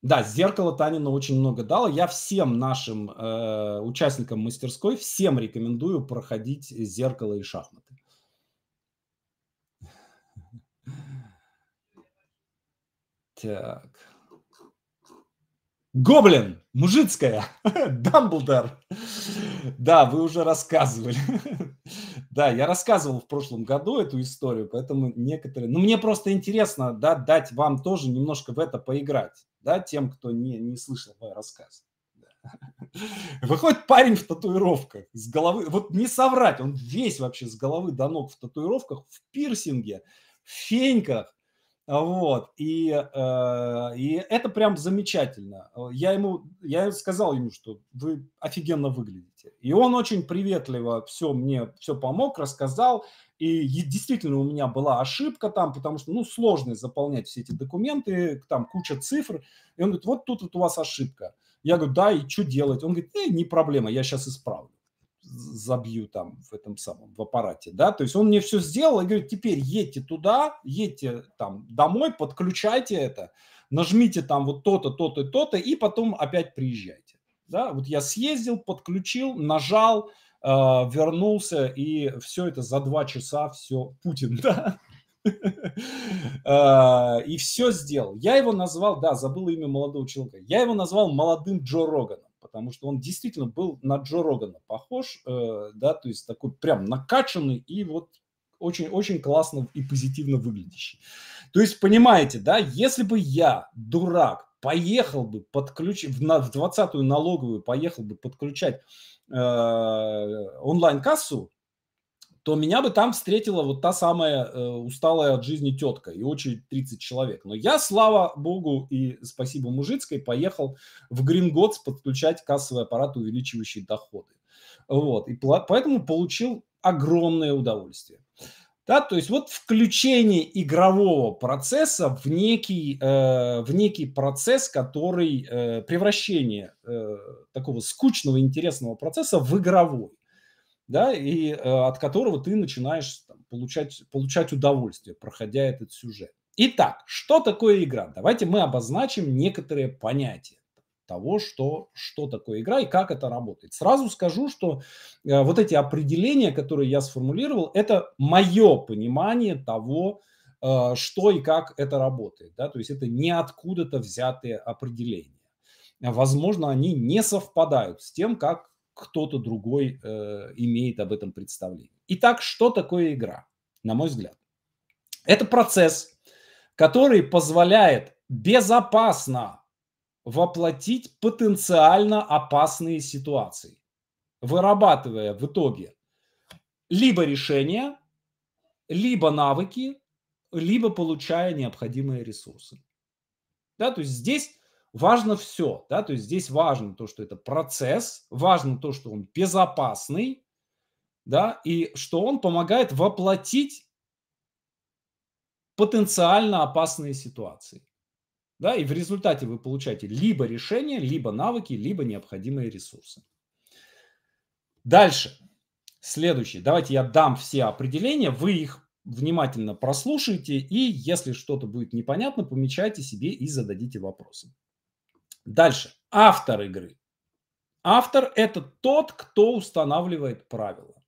Да, зеркало Танина очень много дало. Я всем нашим э, участникам мастерской, всем рекомендую проходить зеркало и шахматы. Так. Гоблин, мужицкая, *laughs* Дамблдор. Да, вы уже рассказывали. *laughs* да, я рассказывал в прошлом году эту историю, поэтому некоторые... Ну, мне просто интересно да, дать вам тоже немножко в это поиграть, да, тем, кто не, не слышал мой рассказ. *laughs* Выходит парень в татуировках, с головы, вот не соврать, он весь вообще с головы до ног в татуировках, в пирсинге, в феньках, а, вот, и, э, и это прям замечательно. Э, я ему, я сказал ему, что вы офигенно выглядите. И он очень приветливо все мне, все помог, рассказал. И действительно у меня была ошибка там, потому что, ну, сложно заполнять все эти документы, там куча цифр. И он говорит, вот тут вот у вас ошибка. Я говорю, да, и что делать? Он говорит, э, не проблема, я сейчас исправлю забью там в этом самом, в аппарате, да, то есть он мне все сделал и говорит, теперь едьте туда, едьте там домой, подключайте это, нажмите там вот то-то, то-то, то-то и потом опять приезжайте, да, вот я съездил, подключил, нажал, э, вернулся и все это за два часа все Путин, *laughs* да, э, и все сделал. Я его назвал, да, забыл имя молодого человека, я его назвал молодым Джо Роганом потому что он действительно был на Джо Рогана похож, э, да, то есть такой прям накачанный и вот очень-очень классно и позитивно выглядящий. То есть, понимаете, да, если бы я, дурак, поехал бы подключить, в 20-ю налоговую поехал бы подключать э, онлайн-кассу, то меня бы там встретила вот та самая э, усталая от жизни тетка и очередь 30 человек. Но я, слава богу и спасибо Мужицкой, поехал в Гринготс подключать кассовый аппарат, увеличивающий доходы. Вот, и поэтому получил огромное удовольствие. Да, то есть вот включение игрового процесса в некий, э, в некий процесс, который э, превращение э, такого скучного интересного процесса в игровой да, и э, от которого ты начинаешь там, получать, получать удовольствие, проходя этот сюжет. Итак, что такое игра? Давайте мы обозначим некоторые понятия того, что, что такое игра и как это работает. Сразу скажу, что э, вот эти определения, которые я сформулировал, это мое понимание того, э, что и как это работает. Да? То есть это не откуда-то взятые определения. Возможно, они не совпадают с тем, как кто-то другой э, имеет об этом представление. Итак, что такое игра, на мой взгляд? Это процесс, который позволяет безопасно воплотить потенциально опасные ситуации, вырабатывая в итоге либо решения, либо навыки, либо получая необходимые ресурсы. Да, то есть здесь важно все, да, то есть здесь важно то, что это процесс, важно то, что он безопасный, да, и что он помогает воплотить потенциально опасные ситуации. Да, и в результате вы получаете либо решение, либо навыки, либо необходимые ресурсы. Дальше. Следующий. Давайте я дам все определения, вы их внимательно прослушайте, и если что-то будет непонятно, помечайте себе и зададите вопросы. Дальше. Автор игры. Автор – это тот, кто устанавливает правила.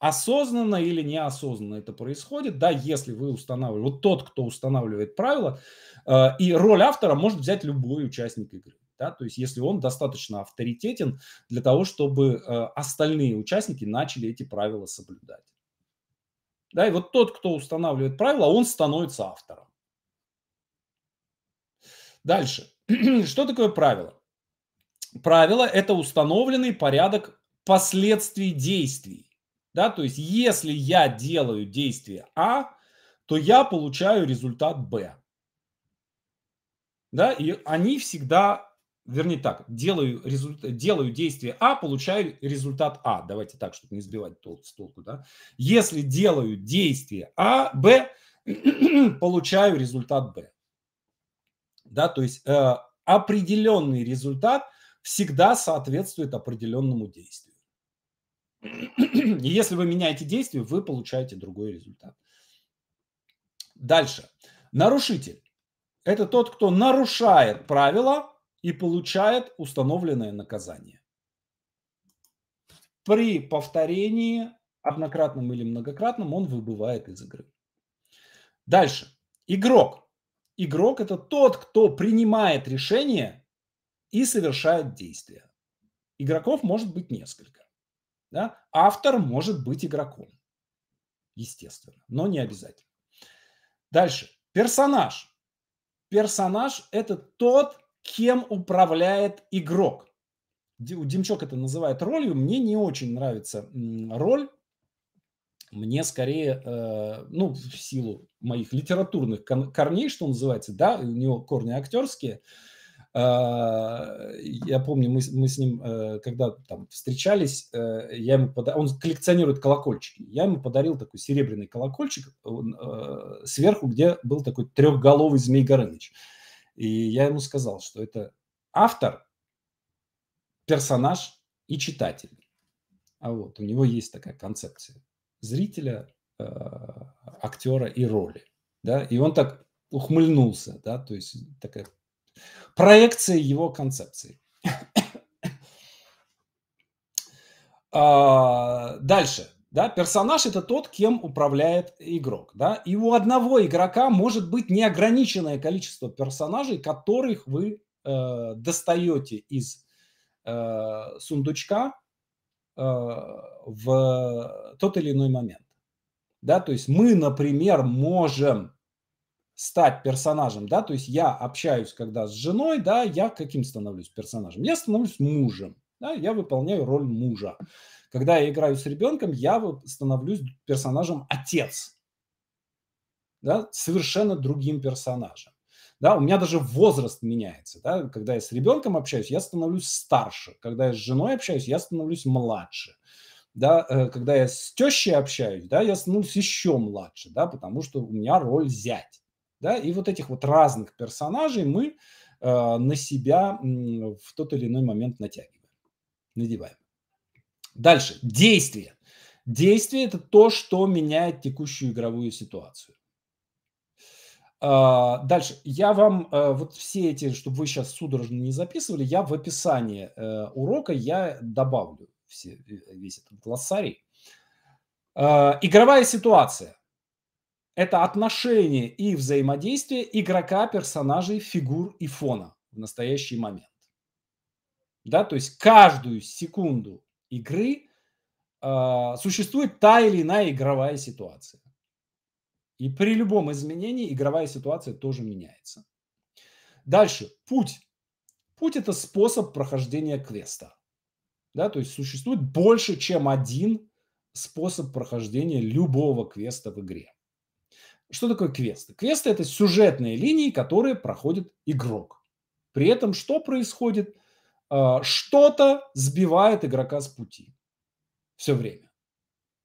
Осознанно или неосознанно это происходит, да, если вы устанавливаете, вот тот, кто устанавливает правила, э, и роль автора может взять любой участник игры, да, то есть если он достаточно авторитетен для того, чтобы э, остальные участники начали эти правила соблюдать. Да, и вот тот, кто устанавливает правила, он становится автором. Дальше. *clears throat* Что такое правило? Правило – это установленный порядок последствий действий. Да, то есть, если я делаю действие А, то я получаю результат Б. Да, и они всегда, вернее так, делаю, результ, делаю действие А, получаю результат А. Давайте так, чтобы не сбивать толк с толку. Да? Если делаю действие А, Б, *clears throat* получаю результат Б да, то есть э, определенный результат всегда соответствует определенному действию. И если вы меняете действие, вы получаете другой результат. Дальше. Нарушитель. Это тот, кто нарушает правила и получает установленное наказание. При повторении, однократном или многократном, он выбывает из игры. Дальше. Игрок Игрок – это тот, кто принимает решение и совершает действия. Игроков может быть несколько. Да? Автор может быть игроком, естественно, но не обязательно. Дальше. Персонаж. Персонаж – это тот, кем управляет игрок. Димчок это называет ролью. Мне не очень нравится роль мне скорее, э, ну, в силу моих литературных корней, что называется, да, у него корни актерские, а, я помню, мы, мы с ним, э, когда там встречались, э, я ему пода... он коллекционирует колокольчики. Я ему подарил такой серебряный колокольчик он, э, сверху, где был такой трехголовый змей Горыныч. И я ему сказал, что это автор, персонаж и читатель. А вот у него есть такая концепция зрителя, э, актера и роли. Да? И он так ухмыльнулся, да, то есть такая проекция его концепции. *coughs* А, дальше. Да, персонаж это тот, кем управляет игрок. Да? И у одного игрока может быть неограниченное количество персонажей, которых вы э, достаете из э, сундучка а, в тот или иной момент. Да, то есть мы, например, можем стать персонажем, да, то есть я общаюсь, когда с женой, да, я каким становлюсь персонажем? Я становлюсь мужем, да, я выполняю роль мужа. Когда я играю с ребенком, я становлюсь персонажем отец, да, совершенно другим персонажем да, у меня даже возраст меняется, да, когда я с ребенком общаюсь, я становлюсь старше, когда я с женой общаюсь, я становлюсь младше, да, э, когда я с тещей общаюсь, да, я становлюсь еще младше, да, потому что у меня роль зять, да, и вот этих вот разных персонажей мы э, на себя в тот или иной момент натягиваем, надеваем. Дальше, действие. Действие – это то, что меняет текущую игровую ситуацию. А, дальше. Я вам э, вот все эти, чтобы вы сейчас судорожно не записывали, я в описании э, урока я добавлю все, э, весь этот глоссарий. А, игровая ситуация – это отношение и взаимодействие игрока, персонажей, фигур и фона в настоящий момент. Да, то есть каждую секунду игры а, существует та или иная игровая ситуация. И при любом изменении игровая ситуация тоже меняется. Дальше. Путь. Путь – это способ прохождения квеста. Да, то есть существует больше, чем один способ прохождения любого квеста в игре. Что такое квесты? Квесты – это сюжетные линии, которые проходит игрок. При этом что происходит? А, что-то сбивает игрока с пути все время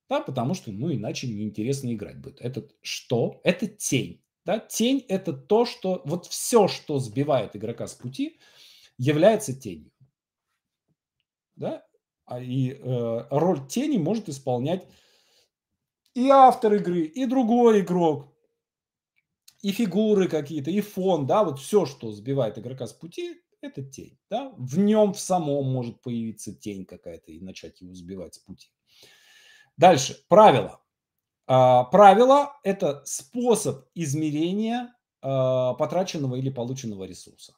да, потому что, ну, иначе неинтересно играть будет. Этот что? Это тень, да, тень – это то, что, вот все, что сбивает игрока с пути, является тенью, да, А и э, роль тени может исполнять и автор игры, и другой игрок, и фигуры какие-то, и фон, да, вот все, что сбивает игрока с пути, это тень, да, в нем в самом может появиться тень какая-то и начать его сбивать с пути. Дальше, правило. А, правило – это способ измерения а, потраченного или полученного ресурса.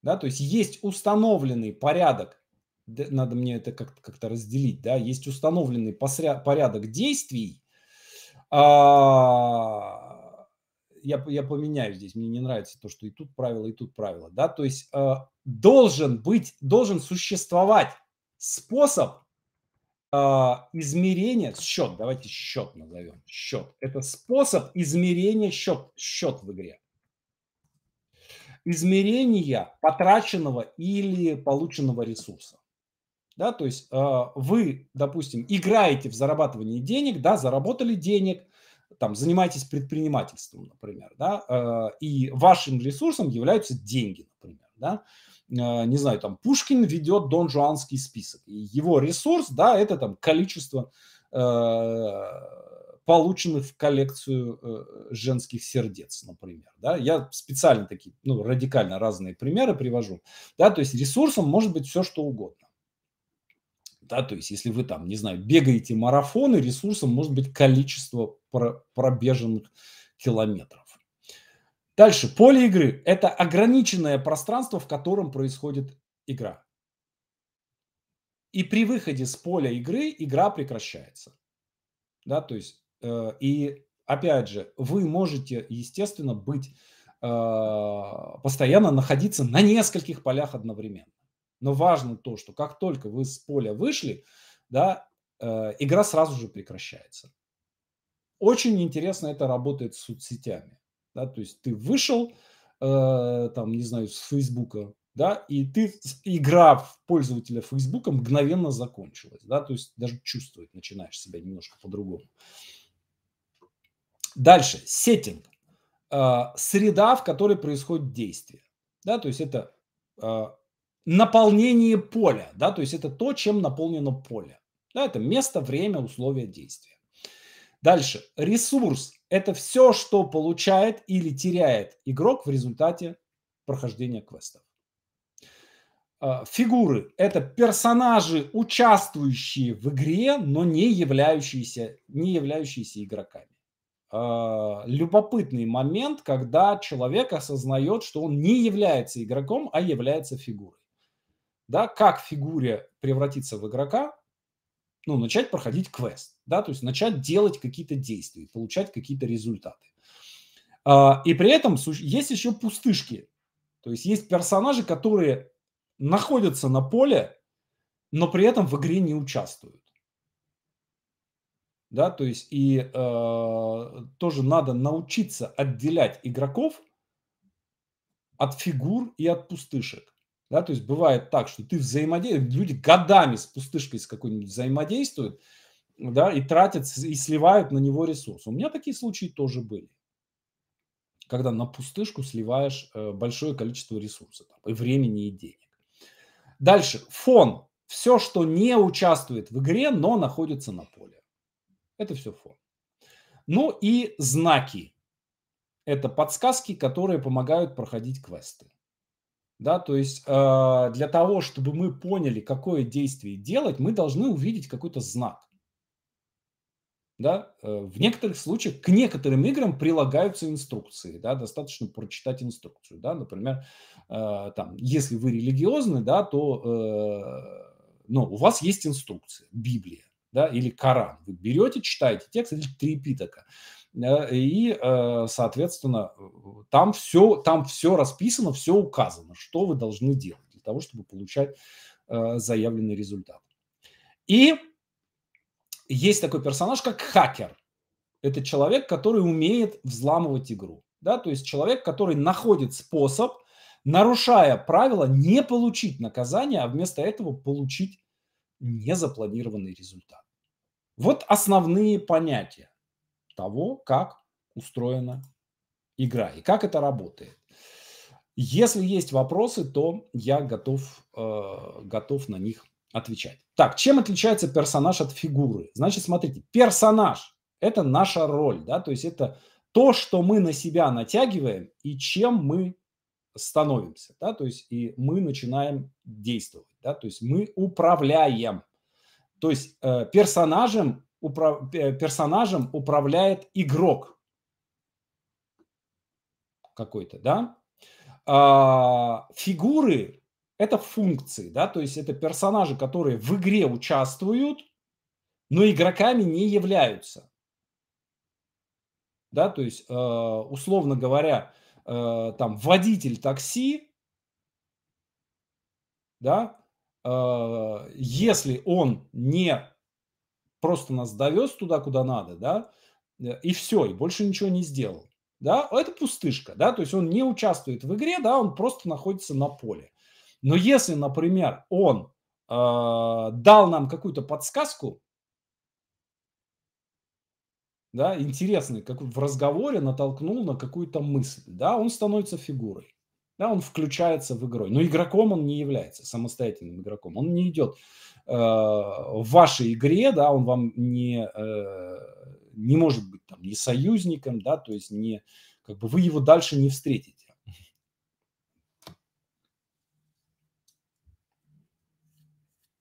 Да, то есть есть установленный порядок, надо мне это как-то как-то разделить, да, есть установленный порядок действий, а, я, я поменяю здесь, мне не нравится то, что и тут правило, и тут правило, да, то есть э, должен быть, должен существовать способ а, измерение, счет, давайте счет назовем, счет. Это способ измерения счет, счет в игре. Измерение потраченного или полученного ресурса. Да, то есть а, вы, допустим, играете в зарабатывание денег, да, заработали денег, там, занимаетесь предпринимательством, например, да, а, и вашим ресурсом являются деньги, например, да, Э, не знаю, там Пушкин ведет Дон Жуанский список. И его ресурс, да, это там количество э, полученных в коллекцию э, женских сердец, например. Да? Я специально такие ну, радикально разные примеры привожу. Да? То есть ресурсом может быть все, что угодно. Да? То есть если вы там, не знаю, бегаете марафоны, ресурсом может быть количество пробеженных километров. Дальше, поле игры – это ограниченное пространство, в котором происходит игра. И при выходе с поля игры игра прекращается. Да, то есть, э, и опять же, вы можете, естественно, быть, э, постоянно находиться на нескольких полях одновременно. Но важно то, что как только вы с поля вышли, да, э, игра сразу же прекращается. Очень интересно это работает с соцсетями да, то есть ты вышел, э, там, не знаю, с Фейсбука, да, и ты, игра в пользователя Фейсбука мгновенно закончилась, да, то есть даже чувствовать начинаешь себя немножко по-другому. Дальше, сеттинг, э, среда, в которой происходит действие, да, то есть это э, наполнение поля, да, то есть это то, чем наполнено поле, да, это место, время, условия действия. Дальше. Ресурс – это все, что получает или теряет игрок в результате прохождения квестов. А, фигуры – это персонажи, участвующие в игре, но не являющиеся, не являющиеся игроками. А, любопытный момент, когда человек осознает, что он не является игроком, а является фигурой. Да, как фигуре превратиться в игрока, ну, начать проходить квест, да, то есть начать делать какие-то действия, получать какие-то результаты. А, и при этом есть еще пустышки, то есть есть персонажи, которые находятся на поле, но при этом в игре не участвуют. Да, то есть и э, тоже надо научиться отделять игроков от фигур и от пустышек. Да, то есть бывает так, что ты взаимодействуешь, люди годами с пустышкой с какой-нибудь взаимодействуют, да, и тратят, и сливают на него ресурс. У меня такие случаи тоже были. Когда на пустышку сливаешь э, большое количество ресурсов, и времени, и денег. Дальше, фон. Все, что не участвует в игре, но находится на поле. Это все фон. Ну и знаки. Это подсказки, которые помогают проходить квесты. Да, то есть э, для того, чтобы мы поняли, какое действие делать, мы должны увидеть какой-то знак. Да? Э, в некоторых случаях к некоторым играм прилагаются инструкции. Да? Достаточно прочитать инструкцию. Да? Например, э, там, если вы религиозны, да, то э, ну, у вас есть инструкция, Библия да, или Коран. Вы берете, читаете текст, или три питока. Э, и, э, соответственно, э, там все, там все расписано, все указано, что вы должны делать для того, чтобы получать заявленный результат. И есть такой персонаж, как хакер. Это человек, который умеет взламывать игру. Да? То есть человек, который находит способ, нарушая правила, не получить наказание, а вместо этого получить незапланированный результат. Вот основные понятия того, как устроена игра и как это работает. Если есть вопросы, то я готов, э, готов на них отвечать. Так, чем отличается персонаж от фигуры? Значит, смотрите, персонаж – это наша роль, да, то есть это то, что мы на себя натягиваем и чем мы становимся, да, то есть и мы начинаем действовать, да, то есть мы управляем. То есть э, персонажем упра... персонажем управляет игрок какой-то, да? А, фигуры – это функции, да, то есть это персонажи, которые в игре участвуют, но игроками не являются. Да, то есть, э, условно говоря, э, там водитель такси, да, э, если он не просто нас довез туда, куда надо, да, э, и все, и больше ничего не сделал. Да, это пустышка, да, то есть он не участвует в игре, да, он просто находится на поле. Но если, например, он э, дал нам какую-то подсказку, да, интересный, как в разговоре натолкнул на какую-то мысль, да, он становится фигурой, да, он включается в игру, но игроком он не является, самостоятельным игроком, он не идет Э, в вашей игре, да, он вам не, э, не может быть там не союзником, да, то есть не, как бы вы его дальше не встретите.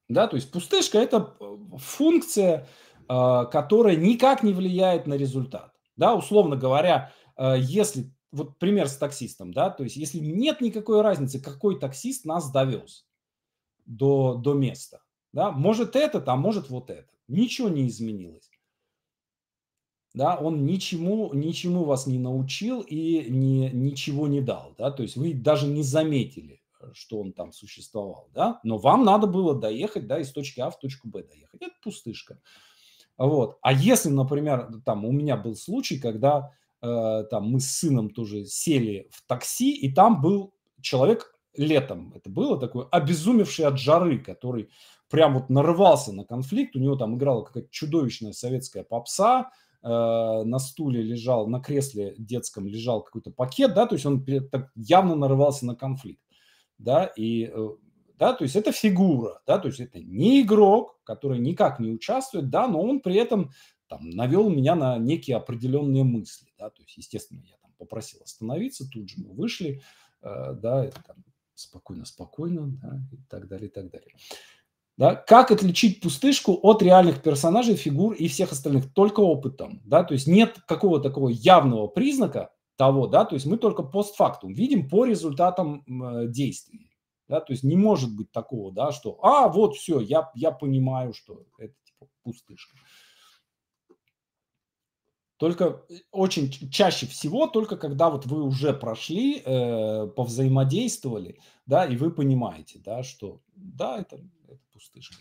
Да, то есть пустышка – это э, функция, которая никак не влияет на результат. Да, условно говоря, если, вот пример с таксистом, да, то есть если нет никакой разницы, какой таксист нас довез до, до места, да? Может этот, а может вот это. Ничего не изменилось. Да? Он ничему, ничему вас не научил и не, ничего не дал. Да? То есть вы даже не заметили, э, что он там существовал. Да? Но вам надо было доехать да, из точки А в точку Б доехать. Это пустышка. Вот. А если, например, там у меня был случай, когда э, там мы с сыном тоже сели в такси, и там был человек летом, это было такой обезумевший от жары, который прям вот нарывался на конфликт, у него там играла какая-то чудовищная советская попса, э, на стуле лежал, на кресле детском лежал какой-то пакет, да, то есть он явно нарывался на конфликт, да, и, э, да, то есть это фигура, да, то есть это не игрок, который никак не участвует, да, но он при этом там навел меня на некие определенные мысли, да, то есть, естественно, я там попросил остановиться, тут же мы вышли, э, да, это там спокойно, спокойно, да, и так далее, и так далее. Да? Как отличить пустышку от реальных персонажей, фигур и всех остальных? Только опытом. Да? То есть нет какого такого явного признака того, да, то есть мы только постфактум видим по результатам э, действий. Да? То есть не может быть такого, да, что «а, вот все, я, я понимаю, что это типа пустышка». Только э, очень чаще всего, только когда вот вы уже прошли, э, повзаимодействовали, да, и вы понимаете, да, что да, это это пустышка.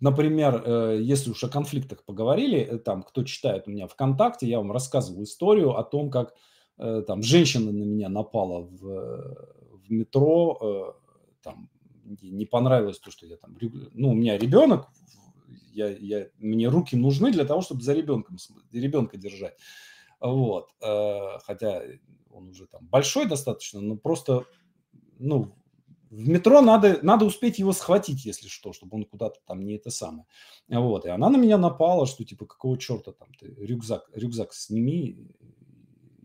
Например, э, если уж о конфликтах поговорили, э, там, кто читает у меня ВКонтакте, я вам рассказывал историю о том, как э, там женщина на меня напала в, в метро, там, не понравилось то, что я там, ну, у меня ребенок, я, я, мне руки нужны для того, чтобы за ребенком, ребенка держать. Вот. Хотя он уже там большой достаточно, но просто, ну, в метро надо, надо успеть его схватить, если что, чтобы он куда-то там не это самое. Вот. И она на меня напала, что типа, какого черта там ты рюкзак, рюкзак сними.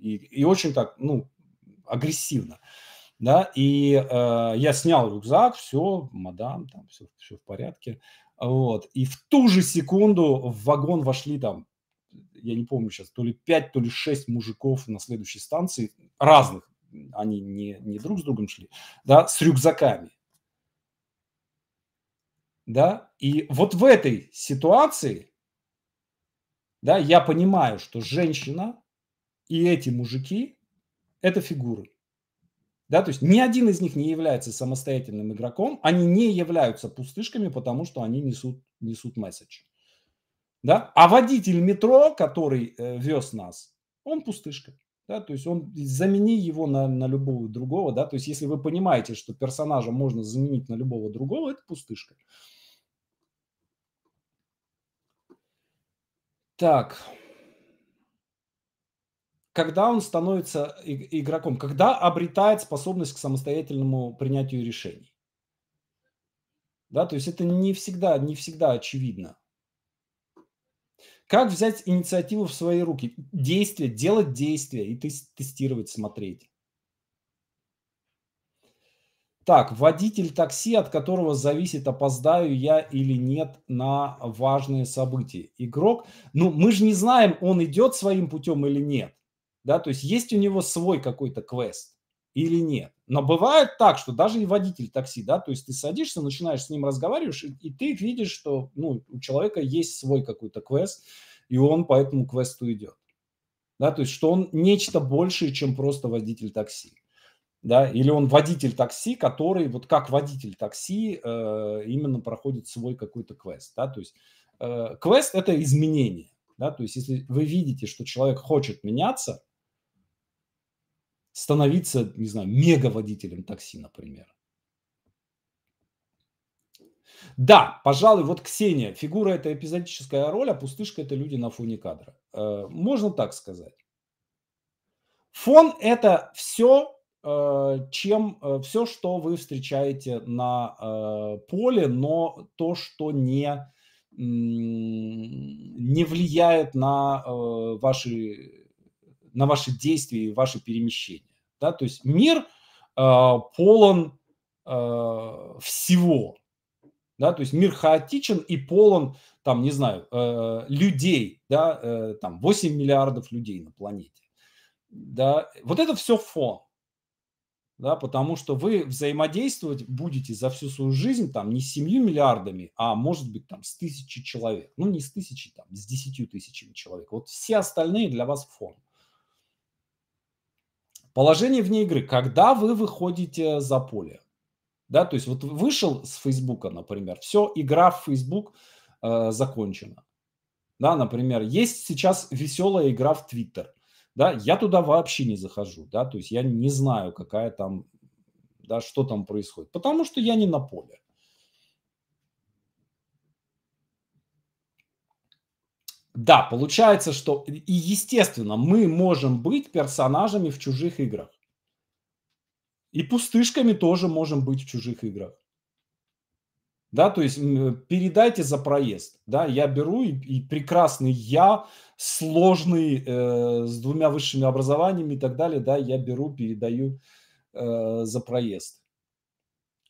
И, и очень так, ну, агрессивно. Да, и э, я снял рюкзак, все, мадам, там все, все в порядке. Вот. И в ту же секунду в вагон вошли там, я не помню сейчас, то ли 5, то ли 6 мужиков на следующей станции, разных, они не, не друг с другом шли, да, с рюкзаками. Да, и вот в этой ситуации, да, я понимаю, что женщина и эти мужики – это фигуры. Да, то есть ни один из них не является самостоятельным игроком, они не являются пустышками, потому что они несут, несут месседж. Да? А водитель метро, который э, вез нас, он пустышка. Да, то есть он замени его на, на любого другого, да, то есть если вы понимаете, что персонажа можно заменить на любого другого, это пустышка. Так. Когда он становится игроком? Когда обретает способность к самостоятельному принятию решений? Да, то есть это не всегда, не всегда очевидно. Как взять инициативу в свои руки? Действие, делать действия и тестировать, смотреть. Так, водитель такси, от которого зависит, опоздаю я или нет на важные события. Игрок, ну мы же не знаем, он идет своим путем или нет. Да, то есть есть у него свой какой-то квест или нет. Но бывает так, что даже и водитель такси, да, то есть ты садишься, начинаешь с ним разговариваешь, и, и ты видишь, что ну, у человека есть свой какой-то квест, и он по этому квесту идет. Да, то есть что он нечто большее, чем просто водитель такси. Да, или он водитель такси, который вот как водитель такси э, именно проходит свой какой-то квест. Да, то есть э, квест – это изменение. Да, то есть если вы видите, что человек хочет меняться, становиться, не знаю, мега-водителем такси, например. Да, пожалуй, вот Ксения, фигура это эпизодическая роль, а пустышка это люди на фоне кадра. Э, можно так сказать. Фон это все, э, чем э, все, что вы встречаете на поле, но то, что не не влияет на ваши на ваши действия и ваши перемещения, Да? То есть мир э, полон э, всего. Да? То есть мир хаотичен и полон, там, не знаю, э, людей, да? э, там 8 миллиардов людей на планете. Да? Вот это все фон. Да, потому что вы взаимодействовать будете за всю свою жизнь там не с 7 миллиардами, а может быть там с тысячи человек. Ну не с тысячи, там с десятью тысячами человек. Вот все остальные для вас фон. Положение вне игры, когда вы выходите за поле. Да, то есть вот вышел с Фейсбука, например, все, игра в Фейсбук э, закончена. Да, например, есть сейчас веселая игра в Твиттер. Да, я туда вообще не захожу, да, то есть я не знаю, какая там, да, что там происходит, потому что я не на поле. Да, получается, что... И, естественно, мы можем быть персонажами в чужих играх. И пустышками тоже можем быть в чужих играх. Да, то есть передайте за проезд. Да, я беру и, и прекрасный я, сложный э, с двумя высшими образованиями и так далее, да, я беру, передаю э, за проезд.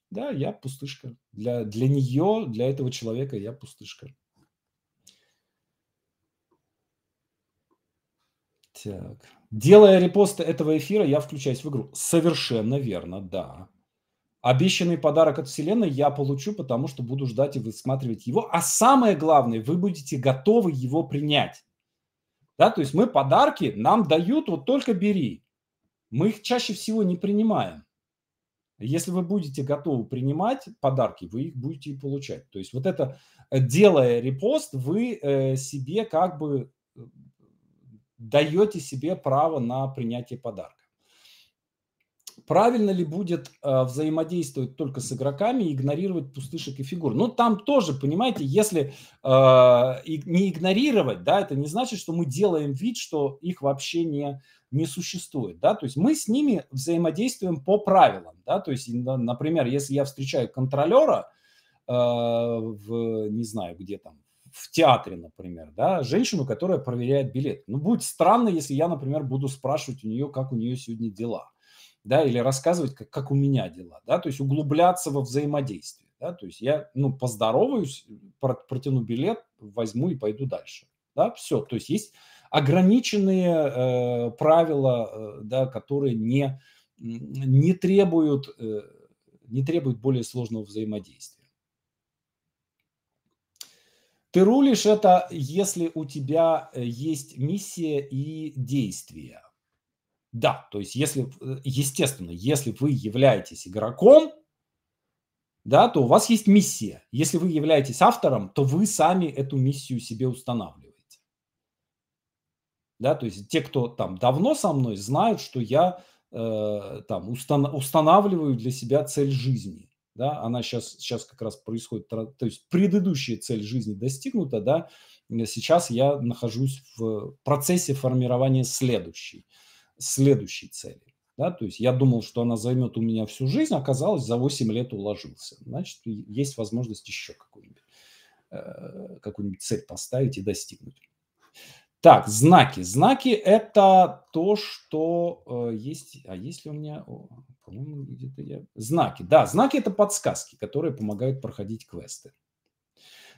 Да, я пустышка. Для, для нее, для этого человека я пустышка. Так. Делая репосты этого эфира, я включаюсь в игру. Совершенно верно, да. Обещанный подарок от Вселенной я получу, потому что буду ждать и высматривать его. А самое главное, вы будете готовы его принять. Да, то есть мы подарки нам дают, вот только бери. Мы их чаще всего не принимаем. Если вы будете готовы принимать подарки, вы их будете и получать. То есть вот это, э, делая репост, вы э, себе как бы э, даете себе право на принятие подарка. Правильно ли будет э, взаимодействовать только с игроками и игнорировать пустышек и фигур? Ну, там тоже, понимаете, если э, не игнорировать, да, это не значит, что мы делаем вид, что их вообще не, не существует, да, то есть мы с ними взаимодействуем по правилам, да, то есть, например, если я встречаю контролера э, в, не знаю, где там, в театре, например, да, женщину, которая проверяет билет. Ну, будет странно, если я, например, буду спрашивать у нее, как у нее сегодня дела, да, или рассказывать, как, как у меня дела, да, то есть углубляться во взаимодействие, да, то есть я, ну, поздороваюсь, протяну билет, возьму и пойду дальше, да, все, то есть есть ограниченные э, правила, э, да, которые не, не требуют, э, не требуют более сложного взаимодействия. Ты рулишь это, если у тебя э, есть миссия и действия. Да, то есть, если, э, естественно, если вы являетесь игроком, да, то у вас есть миссия. Если вы являетесь автором, то вы сами эту миссию себе устанавливаете. Да, то есть те, кто там давно со мной, знают, что я э, там устан- устанавливаю для себя цель жизни да, она сейчас, сейчас как раз происходит, то есть предыдущая цель жизни достигнута, да, сейчас я нахожусь в процессе формирования следующей, следующей цели. Да, то есть я думал, что она займет у меня всю жизнь, оказалось, за 8 лет уложился. Значит, есть возможность еще какую-нибудь э, какую, -нибудь, какую -нибудь цель поставить и достигнуть. Так, знаки. Знаки – это то, что э, есть… А есть ли у меня по-моему, где-то я... Знаки, да, знаки – это подсказки, которые помогают проходить квесты.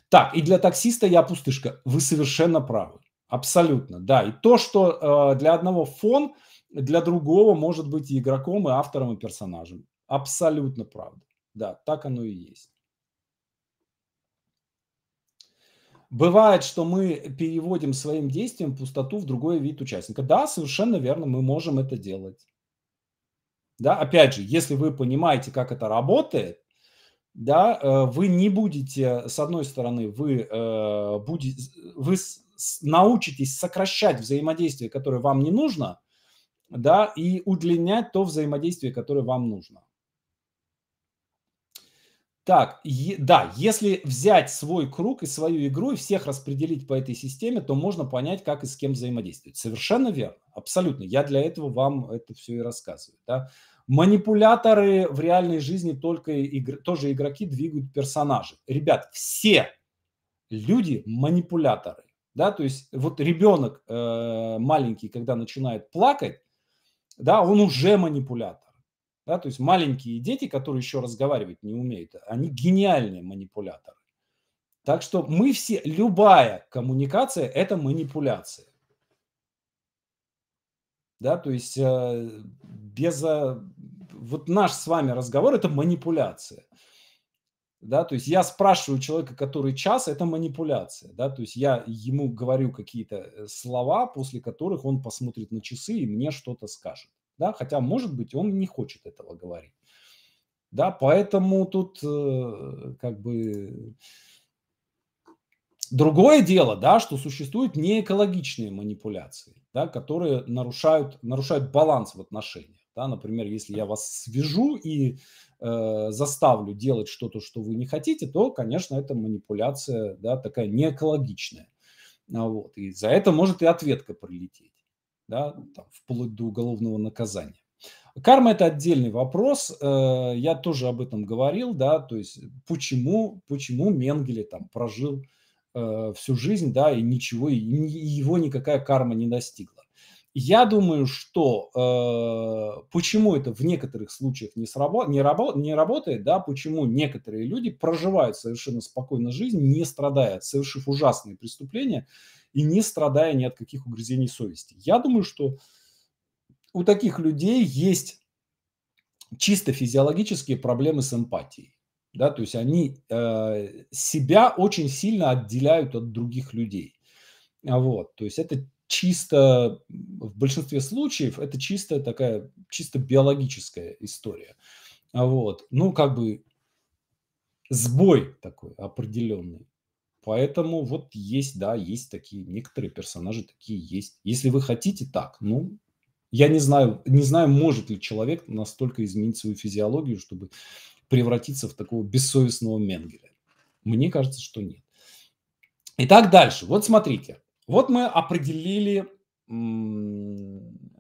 Так, и для таксиста я пустышка. Вы совершенно правы. Абсолютно, да. И то, что э, для одного фон, для другого может быть и игроком, и автором, и персонажем. Абсолютно правда. Да, так оно и есть. Бывает, что мы переводим своим действием пустоту в другой вид участника. Да, совершенно верно, мы можем это делать. Да, опять же, если вы понимаете, как это работает, да, э, вы не будете, с одной стороны, вы, э, будете, вы научитесь сокращать взаимодействие, которое вам не нужно, да, и удлинять то взаимодействие, которое вам нужно. Так, е, да, если взять свой круг и свою игру и всех распределить по этой системе, то можно понять, как и с кем взаимодействовать. Совершенно верно, абсолютно. Я для этого вам это все и рассказываю. Да? Манипуляторы в реальной жизни только игр, тоже игроки двигают персонажи. Ребят, все люди манипуляторы. Да, то есть вот ребенок э, маленький, когда начинает плакать, да, он уже манипулятор. Да, то есть маленькие дети, которые еще разговаривать не умеют, они гениальные манипуляторы. Так что мы все, любая коммуникация – это манипуляция. Да, то есть э, без, э, вот наш с вами разговор – это манипуляция. Да, то есть я спрашиваю человека, который час, это манипуляция. Да, то есть я ему говорю какие-то э, слова, после которых он посмотрит на часы и мне что-то скажет да, хотя, может быть, он не хочет этого говорить. Да, поэтому тут э, как бы другое дело, да, что существуют неэкологичные манипуляции, да, которые нарушают, нарушают баланс в отношениях. Да, например, если я вас свяжу и э, заставлю делать что-то, что вы не хотите, то, конечно, это манипуляция да, такая неэкологичная. Вот. И за это может и ответка прилететь да, там, вплоть до уголовного наказания. Карма – это отдельный вопрос, э, я тоже об этом говорил, да, то есть почему, почему Менгеле там прожил э, всю жизнь, да, и ничего, и его никакая карма не достигла. Я думаю, что э, почему это в некоторых случаях не, срабо- не, рабо- не работает, да, почему некоторые люди проживают совершенно спокойно жизнь, не страдая, совершив ужасные преступления и не страдая ни от каких угрызений совести. Я думаю, что у таких людей есть чисто физиологические проблемы с эмпатией. Да, то есть они э, себя очень сильно отделяют от других людей. Вот, то есть это чисто, в большинстве случаев, это чисто такая, чисто биологическая история. Вот. Ну, как бы сбой такой определенный. Поэтому вот есть, да, есть такие, некоторые персонажи такие есть. Если вы хотите так, ну, я не знаю, не знаю, может ли человек настолько изменить свою физиологию, чтобы превратиться в такого бессовестного Менгеля. Мне кажется, что нет. Итак, дальше. Вот смотрите. Вот мы определили,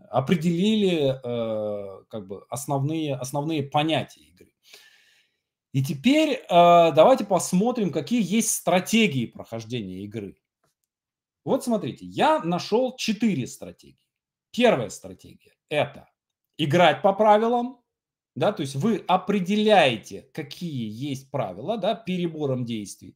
определили э, как бы основные, основные понятия игры. И теперь э, давайте посмотрим, какие есть стратегии прохождения игры. Вот смотрите, я нашел четыре стратегии. Первая стратегия – это играть по правилам, да, то есть вы определяете, какие есть правила, да, перебором действий.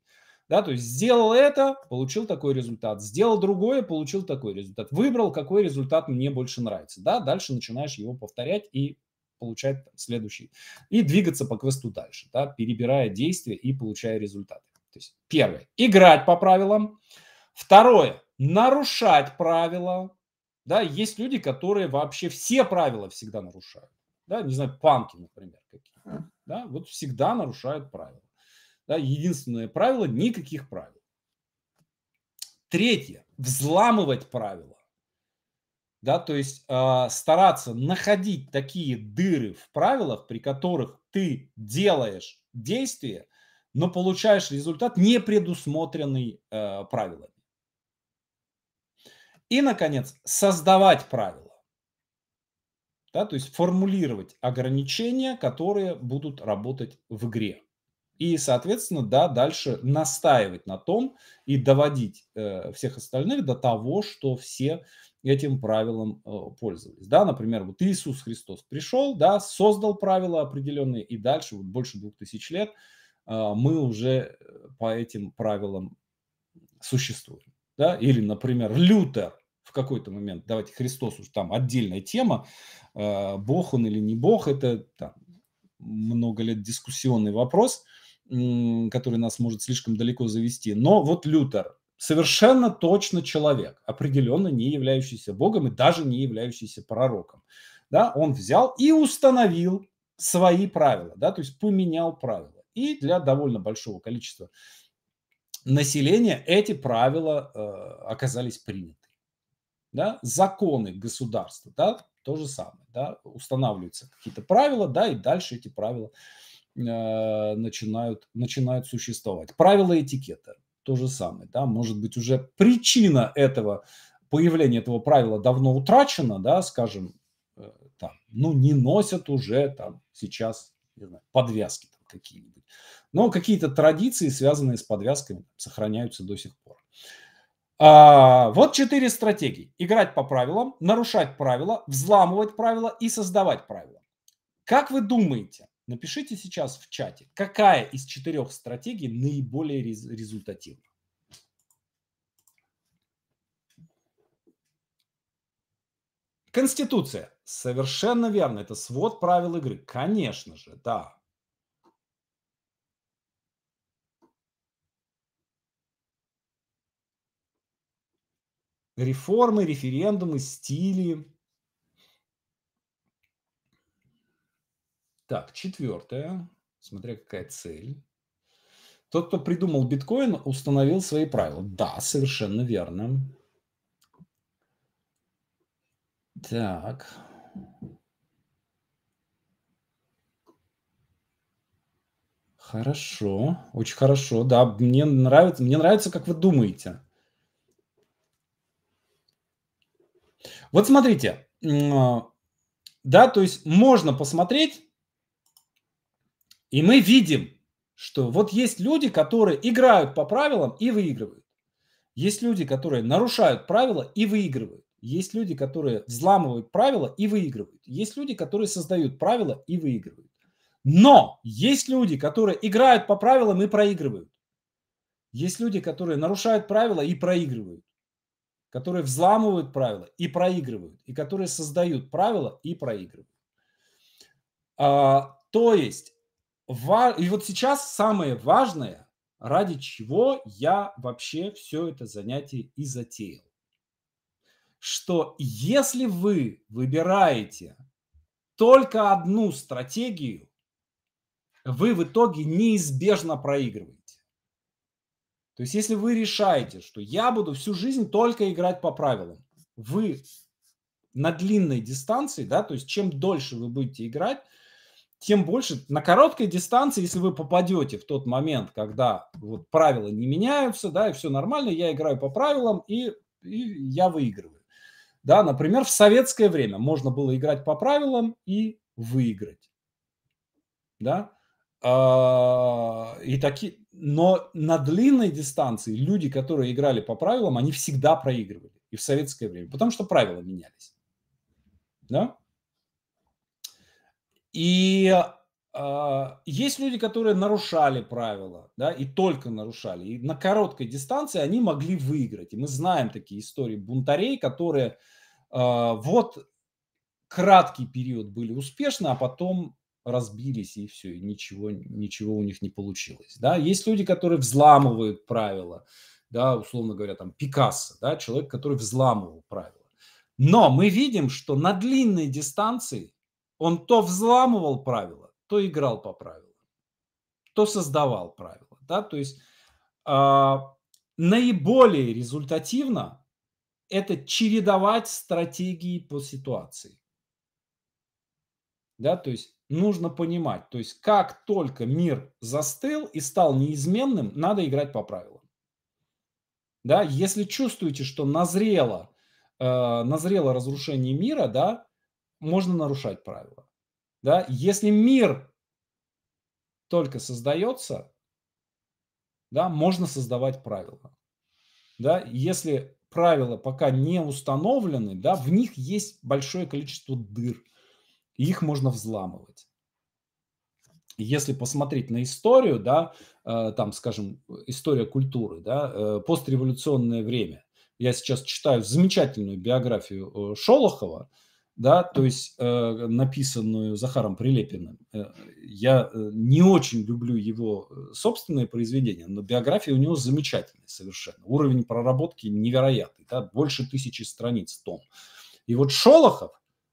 Да, то есть сделал это, получил такой результат, сделал другое, получил такой результат, выбрал, какой результат мне больше нравится. Да, дальше начинаешь его повторять и получать следующий. И двигаться по квесту дальше, да, перебирая действия и получая результаты. То есть первое, играть по правилам. Второе, нарушать правила. Да, есть люди, которые вообще все правила всегда нарушают. Да, не знаю, панки, например, какие. Да, вот всегда нарушают правила. Да, единственное правило – никаких правил. Третье – взламывать правила. Да, то есть э, стараться находить такие дыры в правилах, при которых ты делаешь действие, но получаешь результат, не предусмотренный э, правилами. И, наконец, создавать правила. Да, то есть формулировать ограничения, которые будут работать в игре. И, соответственно, да, дальше настаивать на том и доводить э, всех остальных до того, что все этим правилам э, пользовались. Да, например, вот Иисус Христос пришел, да, создал правила определенные, и дальше вот больше двух тысяч лет э, мы уже э, по этим правилам существуем. Да? Или, например, Лютер в какой-то момент, давайте Христос уже там отдельная тема, э, Бог он или не Бог, это там, много лет дискуссионный вопрос – который нас может слишком далеко завести. Но вот Лютер совершенно точно человек, определенно не являющийся Богом и даже не являющийся пророком. Да, он взял и установил свои правила, да, то есть поменял правила. И для довольно большого количества населения эти правила э, оказались приняты. Да? Законы государства, да, то же самое, да, устанавливаются какие-то правила, да, и дальше эти правила э, а, начинают, начинают существовать. Правила этикета то же самое. Да? Может быть, уже причина этого появления этого правила давно утрачена, да, скажем, э, там, ну, не носят уже там сейчас не знаю, подвязки там какие-нибудь. Но какие-то традиции, связанные с подвязками, сохраняются до сих пор. А, вот четыре стратегии. Играть по правилам, нарушать правила, взламывать правила и создавать правила. Как вы думаете, Напишите сейчас в чате, какая из четырех стратегий наиболее результативна. Конституция. Совершенно верно. Это свод правил игры. Конечно же, да. Реформы, референдумы, стили. Так, четвертое, смотря какая цель. Тот, кто придумал биткоин, установил свои правила. Да, совершенно верно. Так. Хорошо, очень хорошо. Да, мне нравится, мне нравится, как вы думаете. Вот смотрите, а, да, то есть можно посмотреть, и мы видим, что вот есть люди, которые играют по правилам и выигрывают. Есть люди, которые нарушают правила и выигрывают. Есть люди, которые взламывают правила и выигрывают. Есть люди, которые создают правила и выигрывают. Но есть люди, которые играют по правилам и проигрывают. Есть люди, которые нарушают правила и проигрывают. Которые взламывают правила и проигрывают. И которые создают правила и проигрывают. А, то есть и вот сейчас самое важное, ради чего я вообще все это занятие и затеял. Что если вы выбираете только одну стратегию, вы в итоге неизбежно проигрываете. То есть если вы решаете, что я буду всю жизнь только играть по правилам, вы на длинной дистанции, да, то есть чем дольше вы будете играть, тем больше на короткой дистанции, если вы попадете в тот момент, когда вот правила не меняются, да, и все нормально, я играю по правилам, и, и я выигрываю. Да, например, в советское время можно было играть по правилам и выиграть. Да? А, и такие, но на длинной дистанции люди, которые играли по правилам, они всегда проигрывали. И в советское время. Потому что правила менялись. Да? И э, есть люди, которые нарушали правила, да, и только нарушали. И на короткой дистанции они могли выиграть. И мы знаем такие истории бунтарей, которые э, вот краткий период были успешны, а потом разбились и все, и ничего, ничего у них не получилось. Да? Есть люди, которые взламывают правила, да, условно говоря, там Пикассо, да, человек, который взламывал правила. Но мы видим, что на длинной дистанции он то взламывал правила, то играл по правилам, то создавал правила. Да? То есть э, наиболее результативно это чередовать стратегии по ситуации. Да, то есть нужно понимать, то есть как только мир застыл и стал неизменным, надо играть по правилам. Да, если чувствуете, что назрело, э, назрело разрушение мира, да, можно нарушать правила. Да? Если мир только создается, да, можно создавать правила. Да? Если правила пока не установлены, да, в них есть большое количество дыр, и их можно взламывать. Если посмотреть на историю, да, э, там, скажем, история культуры, да, э, постреволюционное время. Я сейчас читаю замечательную биографию э, Шолохова, да, то есть э, написанную Захаром Прилепиным. Э, я э, не очень люблю его э, собственные произведения, но биография у него замечательная совершенно. Уровень проработки невероятный, да, больше тысячи страниц том. И вот Шолохов,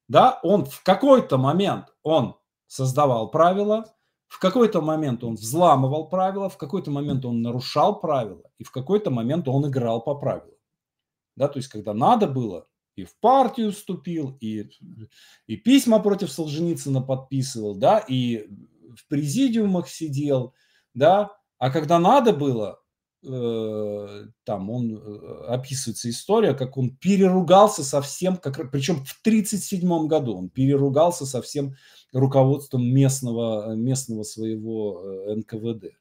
да, он в какой-то момент он создавал правила, в какой-то момент он взламывал правила, в какой-то момент он нарушал правила, и в какой-то момент он играл по правилам. Да, то есть, когда надо было, и в партию вступил, и, и письма против Солженицына подписывал, да, и в президиумах сидел, да, а когда надо было, э, там он э, описывается история, как он переругался совсем, как, причем в 1937 году он переругался совсем руководством местного, местного своего э, НКВД.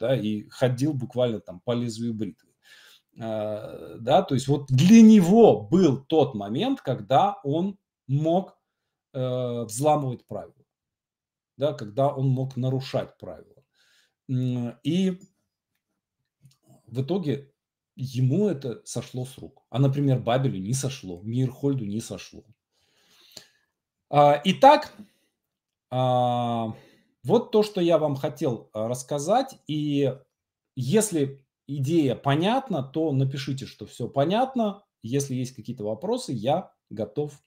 Да, и ходил буквально там по лезвию бритвы. Э, да, то есть вот для него был тот момент, когда он мог э, взламывать правила, да, когда он мог нарушать правила. И в итоге ему это сошло с рук. А, например, Бабелю не сошло, Мирхольду не сошло. А, Итак, а, вот то, что я вам хотел а, рассказать. И если идея понятна, то напишите, что все понятно. Если есть какие-то вопросы, я готов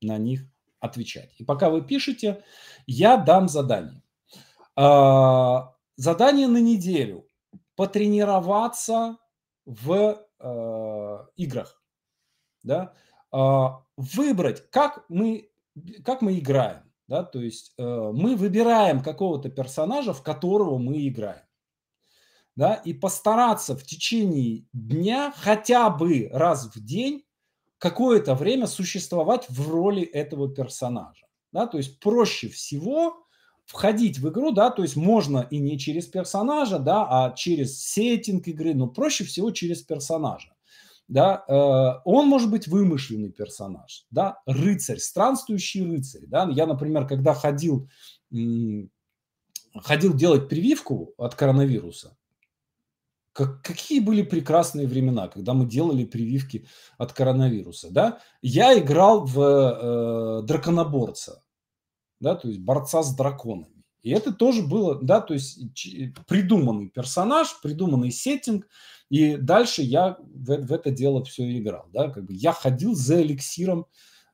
на них отвечать. И пока вы пишете, я дам задание. А, задание на неделю. Потренироваться в а, играх. Да? А, выбрать, как мы, как мы играем. Да? То есть э, мы выбираем какого-то персонажа, в которого мы играем да, и постараться в течение дня хотя бы раз в день какое-то время существовать в роли этого персонажа. Да, то есть проще всего входить в игру, да, то есть можно и не через персонажа, да, а через сеттинг игры, но проще всего через персонажа. Да, э, он может быть вымышленный персонаж, да, рыцарь, странствующий рыцарь, да. Я, например, когда ходил, ходил делать прививку от коронавируса, как, какие были прекрасные времена, когда мы делали прививки от коронавируса, да? Я играл в э, драконоборца, да, то есть борца с драконами. И это тоже было, да, то есть придуманный персонаж, придуманный сеттинг, и дальше я в, в это дело все играл, да, как бы я ходил за эликсиром,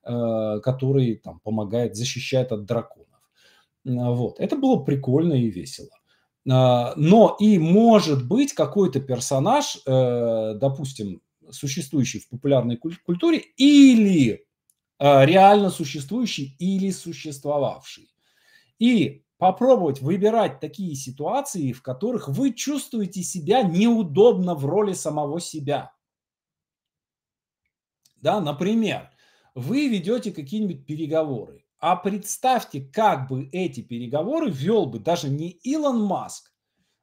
э, который там помогает, защищает от драконов. Вот, это было прикольно и весело. А, но и может быть какой-то персонаж, э, допустим, существующий в популярной культуре или а, реально существующий или существовавший. И попробовать выбирать такие ситуации, в которых вы чувствуете себя неудобно в роли самого себя. Да, например, вы ведете какие-нибудь переговоры, а представьте, как бы эти переговоры вел бы даже не Илон Маск,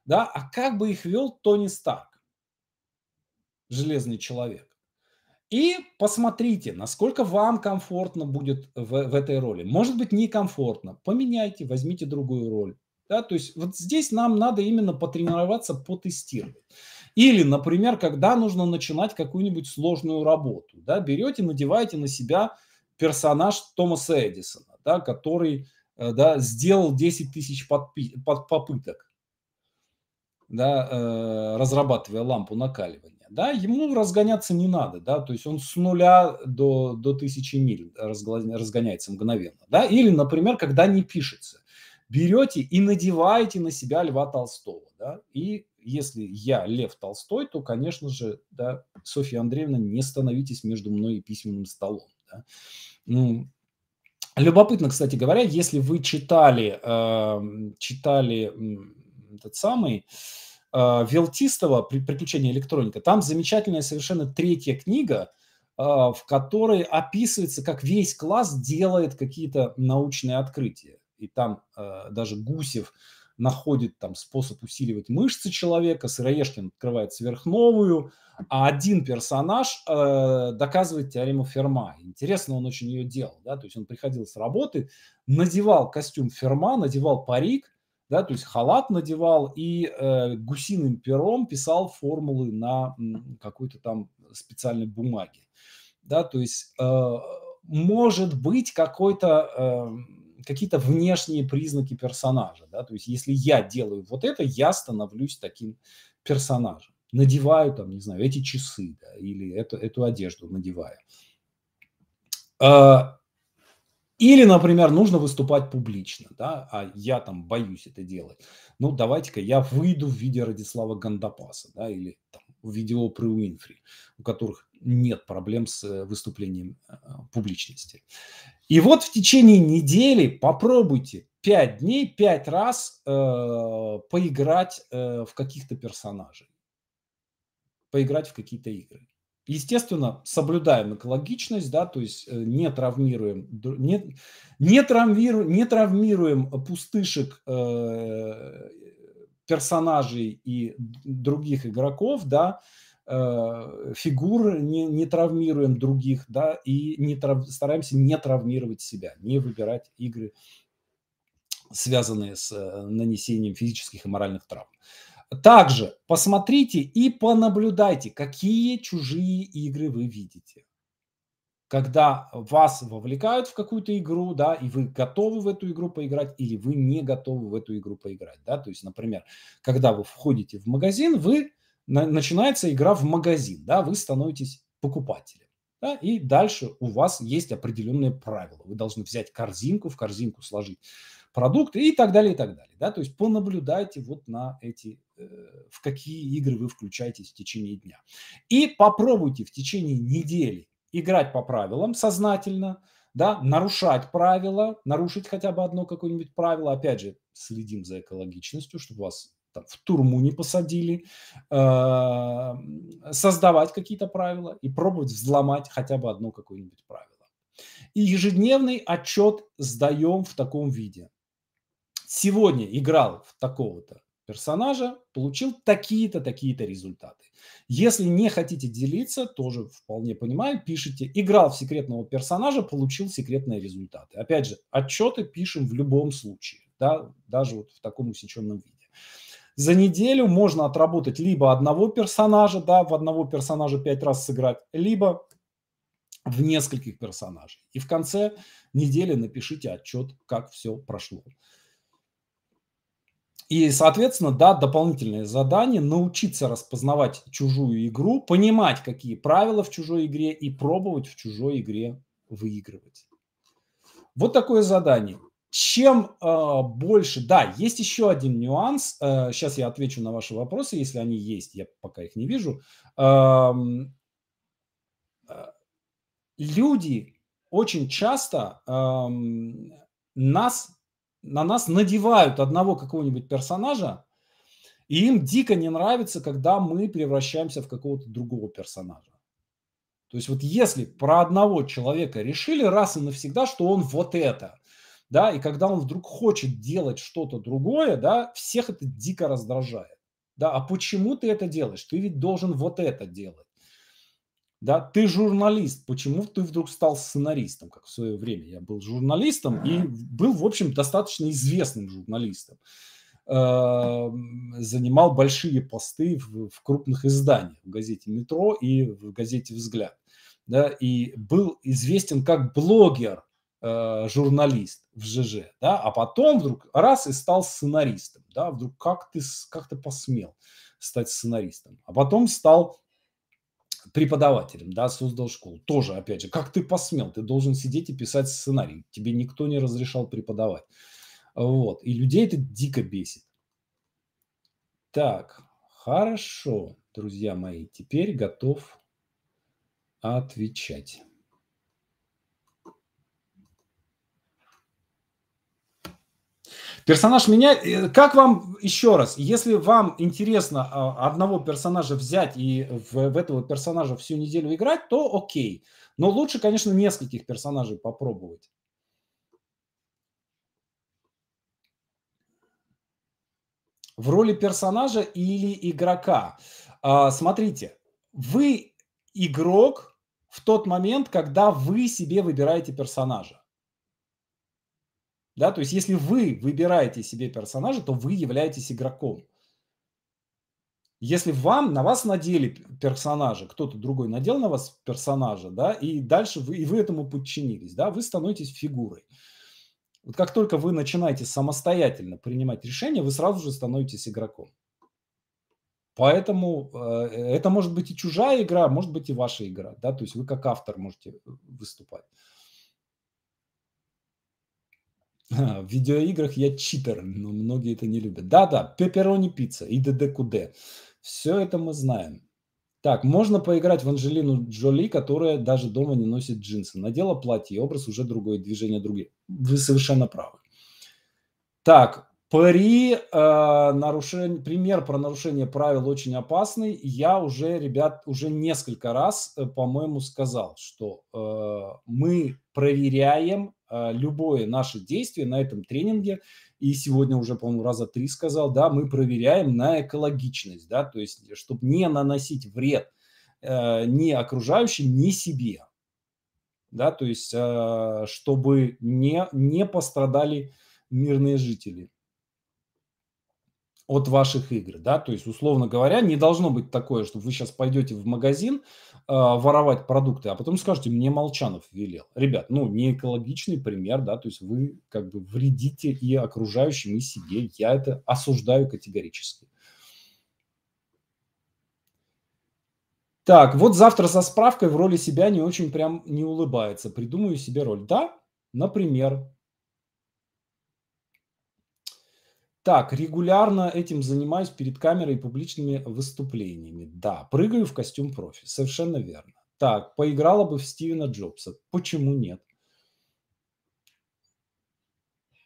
да, а как бы их вел Тони Старк, железный человек. И посмотрите, насколько вам комфортно будет в, в этой роли. Может быть, некомфортно. Поменяйте, возьмите другую роль. Да, то есть вот здесь нам надо именно потренироваться, потестировать. Или, например, когда нужно начинать какую-нибудь сложную работу. Да, берете, надеваете на себя персонаж Томаса Эдисона, да, который э, да, сделал 10 тысяч попыток, да, э, разрабатывая лампу накаливания. Да, ему разгоняться не надо, да, то есть он с нуля до, до тысячи миль разгоняется мгновенно. Да, или, например, когда не пишется. Берете и надеваете на себя Льва Толстого. Да, и если я Лев Толстой, то, конечно же, да, Софья Андреевна, не становитесь между мной и письменным столом. Да? Ну, любопытно, кстати говоря, если вы читали, эм, читали этот самый э, Велтистова «Приключения электроника», там замечательная совершенно третья книга, э, в которой описывается, как весь класс делает какие-то научные открытия. И там э, даже Гусев находит там способ усиливать мышцы человека, Сыроежкин открывает сверхновую, а один персонаж э, доказывает теорему Ферма. Интересно, он очень ее делал, да, то есть он приходил с работы, надевал костюм Ферма, надевал парик, да, то есть халат надевал и э, гусиным пером писал формулы на какой-то там специальной бумаге, да, то есть э, может быть какой-то э, какие-то внешние признаки персонажа. Да? То есть если я делаю вот это, я становлюсь таким персонажем. Надеваю там, не знаю, эти часы да, или эту, эту одежду надеваю. А, или, например, нужно выступать публично, да, а я там боюсь это делать. Ну, давайте-ка я выйду в виде Радислава Гандапаса, да, или там, в виде Опры Уинфри, у которых нет проблем с э, выступлением э, публичности. И вот в течение недели попробуйте 5 дней, 5 раз э, поиграть э, в каких-то персонажей, поиграть в какие-то игры. Естественно, соблюдаем экологичность, да, то есть э, не травмируем, не, не, травмируем, не травмируем пустышек э, персонажей и других игроков, да, э, Э, фигур, не, не травмируем других, да, и не трав, стараемся не травмировать себя, не выбирать игры, связанные с э, нанесением физических и моральных травм. Также посмотрите и понаблюдайте, какие чужие игры вы видите. Когда вас вовлекают в какую-то игру, да, и вы готовы в эту игру поиграть, или вы не готовы в эту игру поиграть, да, то есть, например, когда вы входите в магазин, вы начинается игра в магазин, да, вы становитесь покупателем. Да, и дальше у вас есть определенные правила. Вы должны взять корзинку, в корзинку сложить продукты и так далее, и так далее. Да? То есть понаблюдайте вот на эти, э, в какие игры вы включаетесь в течение дня. И попробуйте в течение недели играть по правилам сознательно, да, нарушать правила, нарушить хотя бы одно какое-нибудь правило. Опять же, следим за экологичностью, чтобы у вас там, в турму не посадили, эм, создавать какие-то правила и пробовать взломать хотя бы одно какое-нибудь правило. И ежедневный отчет сдаем в таком виде. Сегодня играл в такого-то персонажа, получил такие-то, такие-то результаты. Если не хотите делиться, тоже вполне понимаю, пишите «играл в секретного персонажа, получил секретные результаты». Опять же, отчеты пишем в любом случае, да, даже вот в таком усеченном виде. За неделю можно отработать либо одного персонажа, да, в одного персонажа пять раз сыграть, либо в нескольких персонажей. И в конце недели напишите отчет, как все прошло. И, соответственно, да, дополнительное задание – научиться распознавать чужую игру, понимать, какие правила в чужой игре и пробовать в чужой игре выигрывать. Вот такое задание чем э, больше, да, есть еще один нюанс. Э, а, сейчас я отвечу на ваши вопросы, если они есть, я пока их не вижу. Э, люди очень часто э, нас, на нас надевают одного какого-нибудь персонажа, и им дико не нравится, когда мы превращаемся в какого-то другого персонажа. То есть вот если про одного человека решили раз и навсегда, что он вот это, да, и когда он вдруг хочет делать что-то другое, да, всех это дико раздражает, да, а почему ты это делаешь? Ты ведь должен вот это делать, да, ты журналист, почему ты вдруг стал сценаристом, как в свое время я был журналистом и был, в общем, достаточно известным журналистом, эм, занимал большие посты в, в крупных изданиях, в газете «Метро» и в газете «Взгляд». Да, и был известен как блогер, Э, журналист в ЖЖ, да, а потом вдруг раз и стал сценаристом, да, вдруг как ты, как ты посмел стать сценаристом, а потом стал преподавателем, да, создал школу. Тоже, опять же, как ты посмел, ты должен сидеть и писать сценарий, тебе никто не разрешал преподавать. Вот, и людей это дико бесит. Так, хорошо, друзья мои, теперь готов отвечать. Персонаж меня... Э, как вам, еще раз, если вам интересно а, одного персонажа взять и в, в этого персонажа всю неделю играть, то окей. Но лучше, конечно, нескольких персонажей попробовать. В роли персонажа или игрока. А, смотрите, вы игрок в тот момент, когда вы себе выбираете персонажа. Да, то есть если вы выбираете себе персонажа, то вы являетесь игроком. Если вам, на вас надели персонажа, кто-то другой надел на вас персонажа, да, и дальше вы, и вы этому подчинились, да, вы становитесь фигурой. Вот как только вы начинаете самостоятельно принимать решения, вы сразу же становитесь игроком. Поэтому э, это может быть и чужая игра, а может быть и ваша игра, да, то есть вы как автор можете э, выступать. А, в видеоиграх я читер, но многие это не любят. Да-да, пепперони пицца и ДДКД. Все это мы знаем. Так, можно поиграть в Анжелину Джоли, которая даже дома не носит джинсы. Надела платье, образ уже другой, движение другие. Вы совершенно правы. Так, при э, нарушении, пример про нарушение правил очень опасный. Я уже, ребят, уже несколько раз, э, по-моему, сказал, что э, мы проверяем а, любое наше действие на этом тренинге, и сегодня уже, по-моему, раза три сказал, да, мы проверяем на экологичность, да, то есть, чтобы не наносить вред а, ни окружающим, ни себе, да, то есть, а, чтобы не, не пострадали мирные жители от ваших игр, да, то есть, условно говоря, не должно быть такое, что вы сейчас пойдете в магазин э, воровать продукты, а потом скажете, мне Молчанов велел. Ребят, ну, не экологичный пример, да, то есть вы как бы вредите и окружающим, и себе. Я это осуждаю категорически. Так, вот завтра со справкой в роли себя не очень прям не улыбается. Придумаю себе роль. Да, например, Так, регулярно этим занимаюсь перед камерой и публичными выступлениями. Да, прыгаю в костюм профи. Совершенно верно. Так, поиграла бы в Стивена Джобса. Почему нет?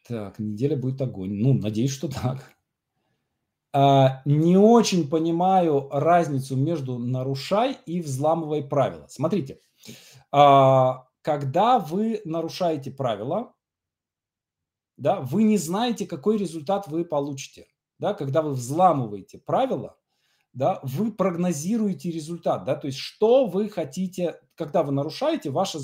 Так, неделя будет огонь. Ну, надеюсь, что так. А, не очень понимаю разницу между нарушай и взламывай правила. Смотрите, а, когда вы нарушаете правила, да, вы не знаете, какой результат вы получите. Да, когда вы взламываете правила, да, вы прогнозируете результат, да, то есть что вы хотите, когда вы нарушаете ваше,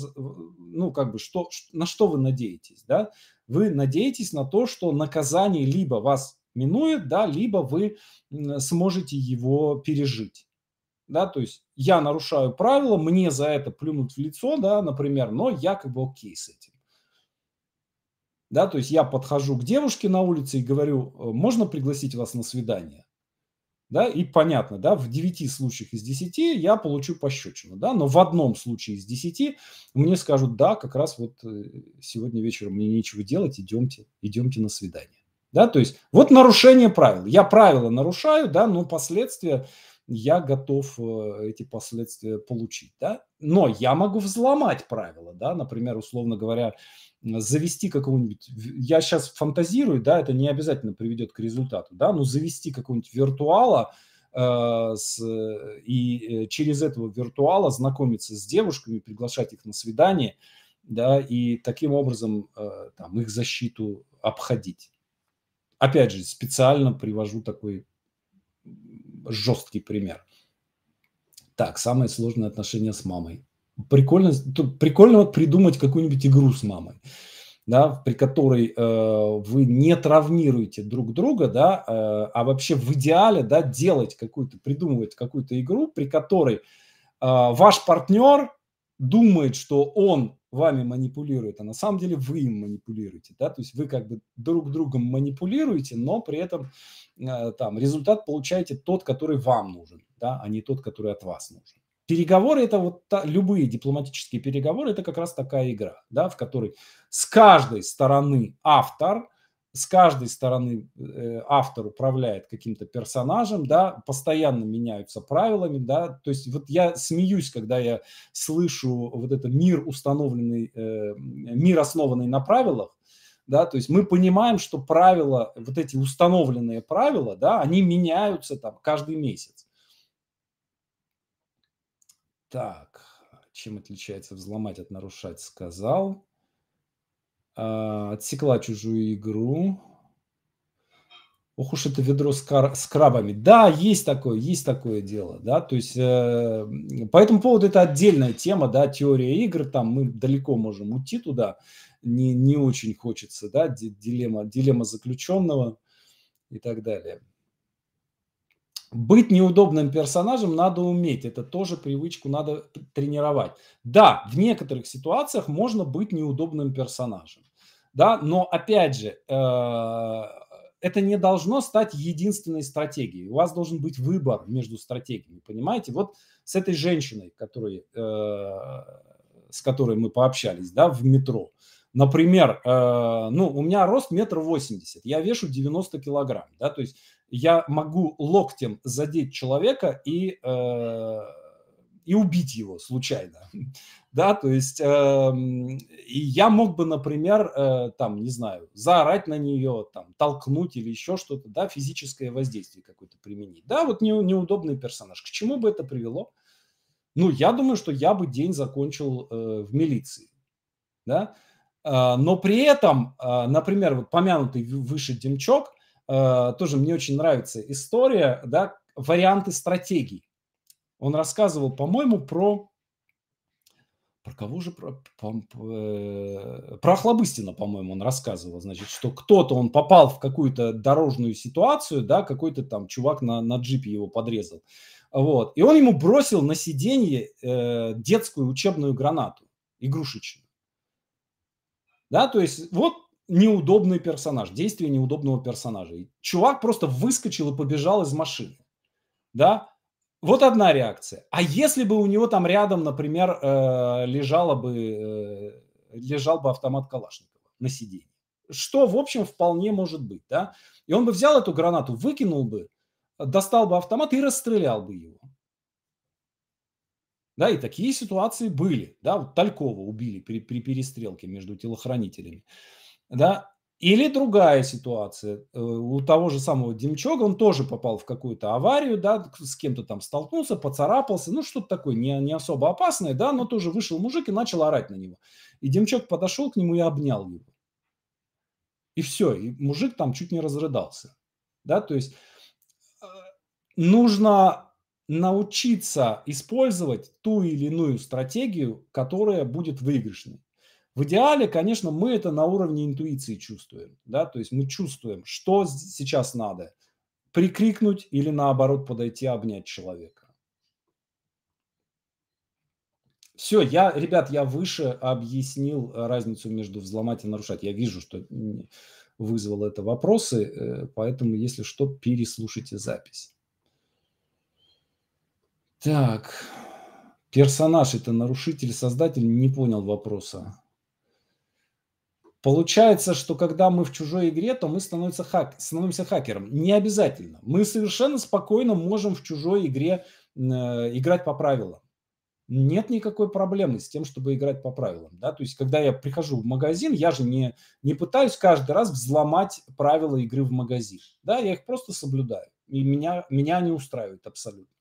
ну, как бы, что, на что вы надеетесь, да, вы надеетесь на то, что наказание либо вас минует, да, либо вы сможете его пережить. Да, то есть я нарушаю правила, мне за это плюнут в лицо, да, например, но я как бы окей с этим да, то есть я подхожу к девушке на улице и говорю, «Э, можно пригласить вас на свидание, да, и понятно, да, в 9 случаях из 10 я получу пощечину, да, но в одном случае из 10 мне скажут, да, как раз вот э, сегодня вечером мне нечего делать, идемте, идемте на свидание, да, то есть вот нарушение правил, я правила нарушаю, да, но последствия я готов э, эти последствия получить, да. Но я могу взломать правила, да, например, условно говоря, завести какого-нибудь, я сейчас фантазирую, да, это не обязательно приведет к результату, да, но завести какого-нибудь виртуала, э, с, э, и через этого виртуала знакомиться с девушками, приглашать их на свидание, да, и таким образом там, их защиту обходить. Опять же, специально привожу такой жесткий пример. Так, самые сложные отношения с мамой. Прикольно, прикольно вот придумать какую-нибудь игру с мамой, да, при которой э, вы не травмируете друг друга, да, э, а вообще в идеале, да, делать какую-то, придумывать какую-то игру, при которой э, ваш партнер думает, что он вами манипулирует, а на самом деле вы им манипулируете, да, то есть вы как бы друг другом манипулируете, но при этом э, там результат получаете тот, который вам нужен, да, а не тот, который от вас нужен. Переговоры – это вот та, любые дипломатические переговоры, это как раз такая игра, да, в которой с каждой стороны автор – с каждой стороны э, автор управляет каким-то персонажем, да, постоянно меняются правилами, да, то есть вот я смеюсь, когда я слышу вот это мир установленный, э, мир основанный на правилах, да, то есть мы понимаем, что правила, вот эти установленные правила, да, они меняются там каждый месяц. Так, чем отличается взломать от нарушать, сказал. А, отсекла чужую игру. Ох уж это ведро с, кар... с крабами. Да, есть такое, есть такое дело, да, то есть э, по этому поводу это отдельная тема, да, теория игр, там мы далеко можем уйти туда, не, не очень хочется, да, дилемма, дилемма заключенного и так далее. Быть неудобным персонажем надо уметь, это тоже привычку надо тренировать. Да, в некоторых ситуациях можно быть неудобным персонажем да, но опять же, э, это не должно стать единственной стратегией. У вас должен быть выбор между стратегиями, понимаете? Вот с этой женщиной, которой, э, с которой мы пообщались, да, в метро. Например, э, ну, у меня рост метр восемьдесят, я вешу 90 килограмм, да, то есть я могу локтем задеть человека и и убить его случайно да, то есть э, и я мог бы, например, э, там, не знаю, заорать на нее, там, толкнуть или еще что-то, да, физическое воздействие какое-то применить, да, вот не, неудобный персонаж. К чему бы это привело? Ну, я думаю, что я бы день закончил э, в милиции, да, э, но при этом, э, например, вот помянутый выше Демчок, э, тоже мне очень нравится история, да, варианты стратегий. Он рассказывал, по-моему, про про кого же? Про, про, э, про, Охлобыстина, по-моему, он рассказывал. Значит, что кто-то, он попал в какую-то дорожную ситуацию, да, какой-то там чувак на, на джипе его подрезал. Вот. И он ему бросил на сиденье э, детскую учебную гранату, игрушечную. Да, то есть вот неудобный персонаж, действие неудобного персонажа. И чувак просто выскочил и побежал из машины. Да, вот одна реакция. А если бы у него там рядом, например, э, лежала бы, э, лежал бы автомат Калашникова на сиденье, что, в общем, вполне может быть, да? И он бы взял эту гранату, выкинул бы, достал бы автомат и расстрелял бы его. Да, и такие ситуации были. Да, вот Талькова убили при, при перестрелке между телохранителями. Да, или другая ситуация. Э, у того же самого Демчога он тоже попал в какую-то аварию, да, с кем-то там столкнулся, поцарапался, ну что-то такое не, не особо опасное, да, но тоже вышел мужик и начал орать на него. И Демчок подошел к нему и обнял его. И все, и мужик там чуть не разрыдался. Да, то есть э, нужно научиться использовать ту или иную стратегию, которая будет выигрышной. В идеале, конечно, мы это на уровне интуиции чувствуем, да, то есть мы чувствуем, что сейчас надо, прикрикнуть или наоборот подойти обнять человека. Все, я, ребят, я выше объяснил разницу между взломать и нарушать. Я вижу, что вызвало это вопросы, э, поэтому, если что, переслушайте запись. Так, персонаж это нарушитель, создатель, не понял вопроса. Получается, что когда мы в чужой игре, то мы становимся, хак... становимся хакером. Не обязательно. Мы совершенно спокойно можем в чужой игре э, играть по правилам. Нет никакой проблемы с тем, чтобы играть по правилам. Да? То есть, когда я прихожу в магазин, я же не, не пытаюсь каждый раз взломать правила игры в магазин. Да? Я их просто соблюдаю. И меня, меня не устраивает абсолютно.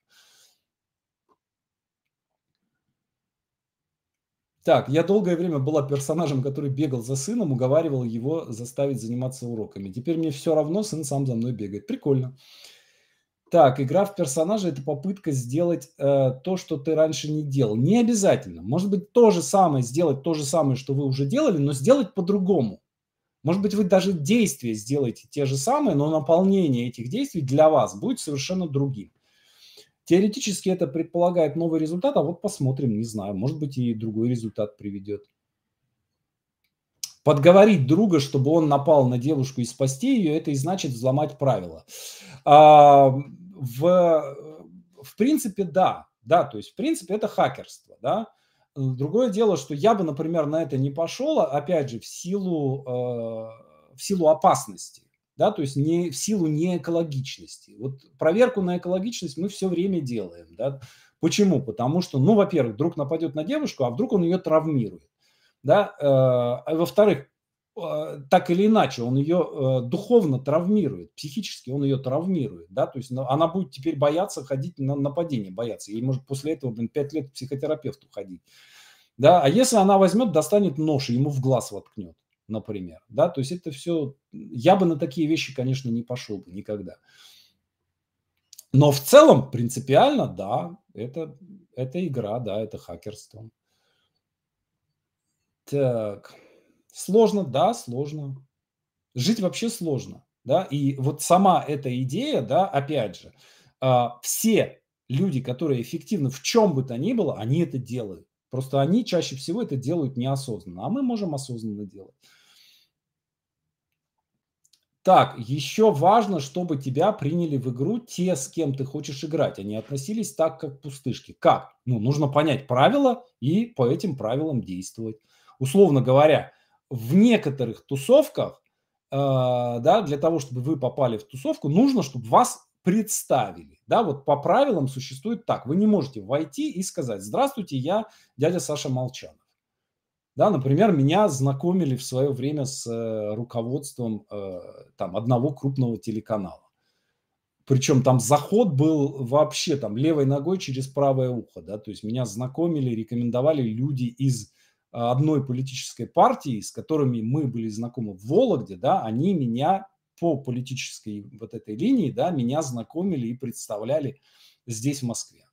Так, я долгое время была персонажем, который бегал за сыном, уговаривал его заставить заниматься уроками. Теперь мне все равно, сын сам за мной бегает. Прикольно. Так, игра в персонажа – это попытка сделать э, то, что ты раньше не делал. Не обязательно. Может быть, то же самое, сделать то же самое, что вы уже делали, но сделать по-другому. Может быть, вы даже действия сделаете те же самые, но наполнение этих действий для вас будет совершенно другим. Теоретически это предполагает новый результат, а вот посмотрим, не знаю, может быть и другой результат приведет. Подговорить друга, чтобы он напал на девушку и спасти ее, это и значит взломать правила. А, в, в принципе, да, да, то есть в принципе это хакерство, да. Другое дело, что я бы, например, на это не пошел, а, опять же, в силу, э, в силу опасности да, то есть не в силу неэкологичности. Вот проверку на экологичность мы все время делаем, да. Почему? Потому что, ну, во-первых, вдруг нападет на девушку, а вдруг он ее травмирует, да. Э, а во-вторых, э, так или иначе, он ее э, духовно травмирует, психически он ее травмирует, да, то есть она будет теперь бояться ходить на нападение, бояться, ей может после этого, блин, 5 лет к психотерапевту ходить, да, а если она возьмет, достанет нож и ему в глаз воткнет, например. Да? То есть это все... Я бы на такие вещи, конечно, не пошел бы никогда. Но в целом, принципиально, да, это, это игра, да, это хакерство. Так, сложно, да, сложно. Жить вообще сложно, да, и вот сама эта идея, да, опять же, а, все люди, которые эффективны в чем бы то ни было, они это делают. Просто они чаще всего это делают неосознанно, а мы можем осознанно делать. Так, еще важно, чтобы тебя приняли в игру те, с кем ты хочешь играть. Они относились так, как пустышки. Как? Ну, нужно понять правила и по этим правилам действовать. Условно говоря, в некоторых тусовках, э, да, для того, чтобы вы попали в тусовку, нужно, чтобы вас представили. Да, вот по правилам существует так. Вы не можете войти и сказать, здравствуйте, я дядя Саша Молчанов. Да, например, меня знакомили в свое время с э, руководством э, там, одного крупного телеканала. Причем там заход был вообще там левой ногой через правое ухо. Да? То есть меня знакомили, рекомендовали люди из э, одной политической партии, с которыми мы были знакомы в Вологде, да, они меня по политической вот этой линии, да, меня знакомили и представляли здесь, в Москве.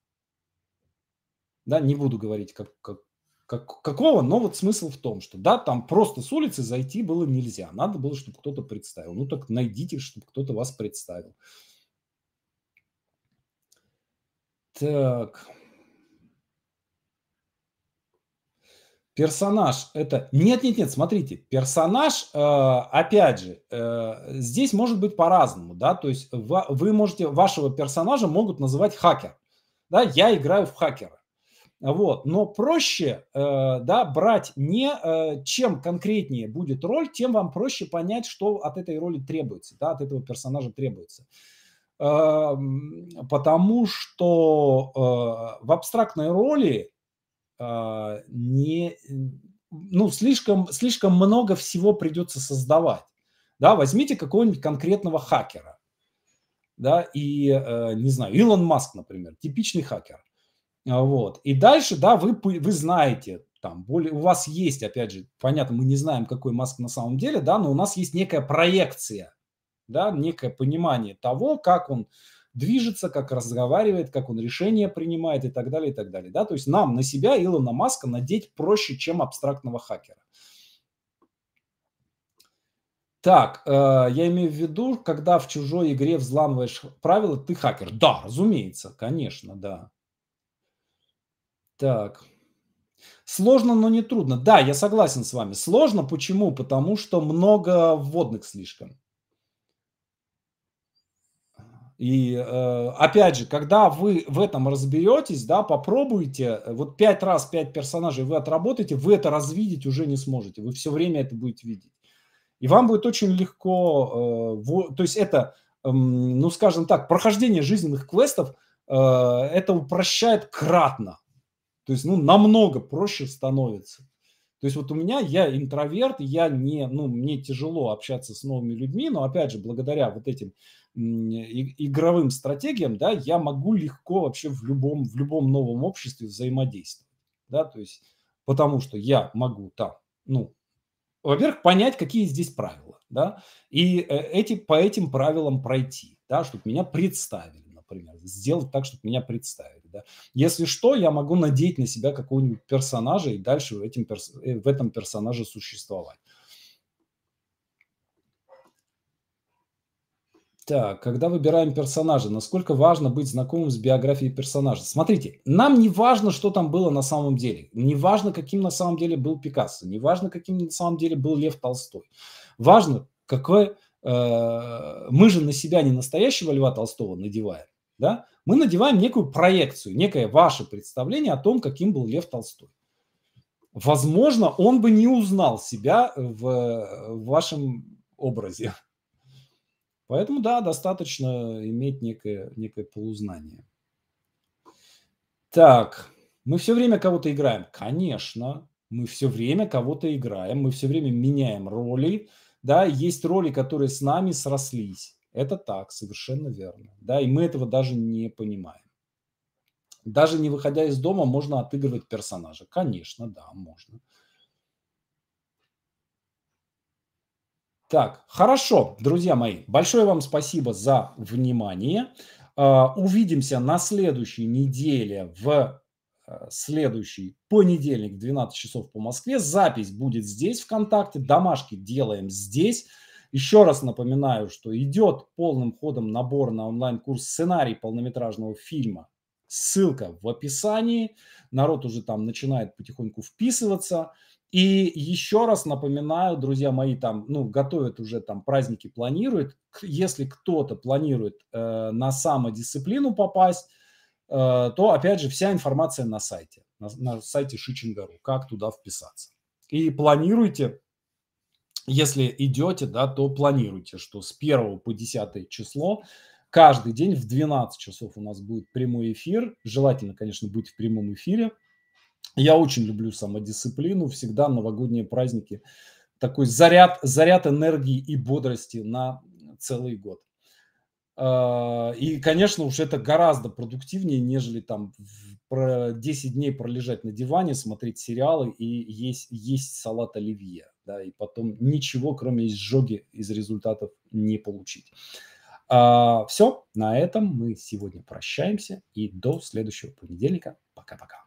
Да, не буду говорить, как, как, как, какого? Но вот смысл в том, что да, там просто с улицы зайти было нельзя. Надо было, чтобы кто-то представил. Ну так найдите, чтобы кто-то вас представил. Так. Персонаж это... Нет, нет, нет, смотрите, персонаж, э, опять же, э, здесь может быть по-разному, да, то есть вы можете, вашего персонажа могут называть хакер, да, я играю в хакера. Вот. Но проще э, да, брать не э, чем конкретнее будет роль, тем вам проще понять, что от этой роли требуется, да, от этого персонажа требуется. Эм, потому что э, в абстрактной роли не, ну, слишком, слишком много всего придется создавать. Да, возьмите какого-нибудь конкретного хакера. Да, и, не знаю, Илон Маск, например, типичный хакер а, вот. И дальше, да, вы, вы знаете, там, более, у вас есть, опять же, понятно, мы не знаем, какой Маск на самом деле, да, но у нас есть некая проекция, да, некое понимание того, как он движется, как разговаривает, как он решения принимает и так далее, и так далее, да, то есть нам на себя Илона Маска надеть проще, чем абстрактного хакера. Так, э, я имею в виду, когда в чужой игре взламываешь правила, ты хакер. Да, разумеется, конечно, да. Так. Сложно, но не трудно. Да, я согласен с вами. Сложно. Почему? Потому что много вводных слишком. И э, опять же, когда вы в этом разберетесь, да, попробуйте, э, вот пять раз пять персонажей вы отработаете, вы это развидеть уже не сможете, вы все время это будете видеть. И вам будет очень легко, э, то есть это, эм, ну скажем так, прохождение жизненных квестов, это упрощает кратно то есть, ну, намного проще становится. То есть вот у меня, я интроверт, я не, ну, мне тяжело общаться с новыми людьми, но опять же, благодаря вот этим игровым стратегиям, да, я могу легко вообще в любом, в любом новом обществе взаимодействовать, да, то есть потому что я могу там, ну, во-первых, понять, какие здесь правила, да, и э, эти, по этим правилам пройти, да, чтобы меня представили, например, сделать так, чтобы меня представили. Да. Если что, я могу надеть на себя какого-нибудь персонажа и дальше в, этим перс... Э, в этом персонаже существовать. Так, когда выбираем персонажа, насколько важно быть знакомым с биографией персонажа? Смотрите, нам не важно, что там было на самом деле. Не важно, каким на самом деле был Пикассо. Не важно, каким на самом деле был Лев Толстой. Важно, какое... Э, мы же на себя не настоящего Льва Толстого надеваем, да, мы надеваем некую проекцию, некое ваше представление о том, каким был Лев Толстой. Возможно, он бы не узнал себя в, в вашем образе. Поэтому, да, достаточно иметь некое, некое полузнание. Так, мы все время кого-то играем. Конечно, мы все время кого-то играем, мы все время меняем роли. Да, есть роли, которые с нами срослись. Это так, совершенно верно. Да, и мы этого даже не понимаем. Даже не выходя из дома, можно отыгрывать персонажа. Конечно, да, можно. Так, хорошо, друзья мои, большое вам спасибо за внимание. А, увидимся на следующей неделе в э, следующий понедельник в 12 часов по Москве. Запись будет здесь ВКонтакте, домашки делаем здесь. Еще раз напоминаю, что идет полным ходом набор на онлайн-курс сценарий полнометражного фильма. Ссылка в описании. Народ уже там начинает потихоньку вписываться. И еще раз напоминаю, друзья мои, там, ну, готовят уже там праздники, планируют. Если кто-то планирует э, на самодисциплину попасть, э, то, опять же, вся информация на сайте, на, на сайте Шичингару, как туда вписаться. И планируйте если идете, да, то планируйте, что с 1 по 10 число каждый день в 12 часов у нас будет прямой эфир. Желательно, конечно, быть в прямом эфире. Я очень люблю самодисциплину, всегда новогодние праздники. Такой заряд, заряд энергии и бодрости на целый год. А, и, конечно, уж это гораздо продуктивнее, нежели там про 10 дней пролежать на диване, смотреть сериалы и есть, есть салат оливье да, и потом ничего, кроме изжоги, из результатов не получить. А, все, на этом мы сегодня прощаемся и до следующего понедельника. Пока-пока.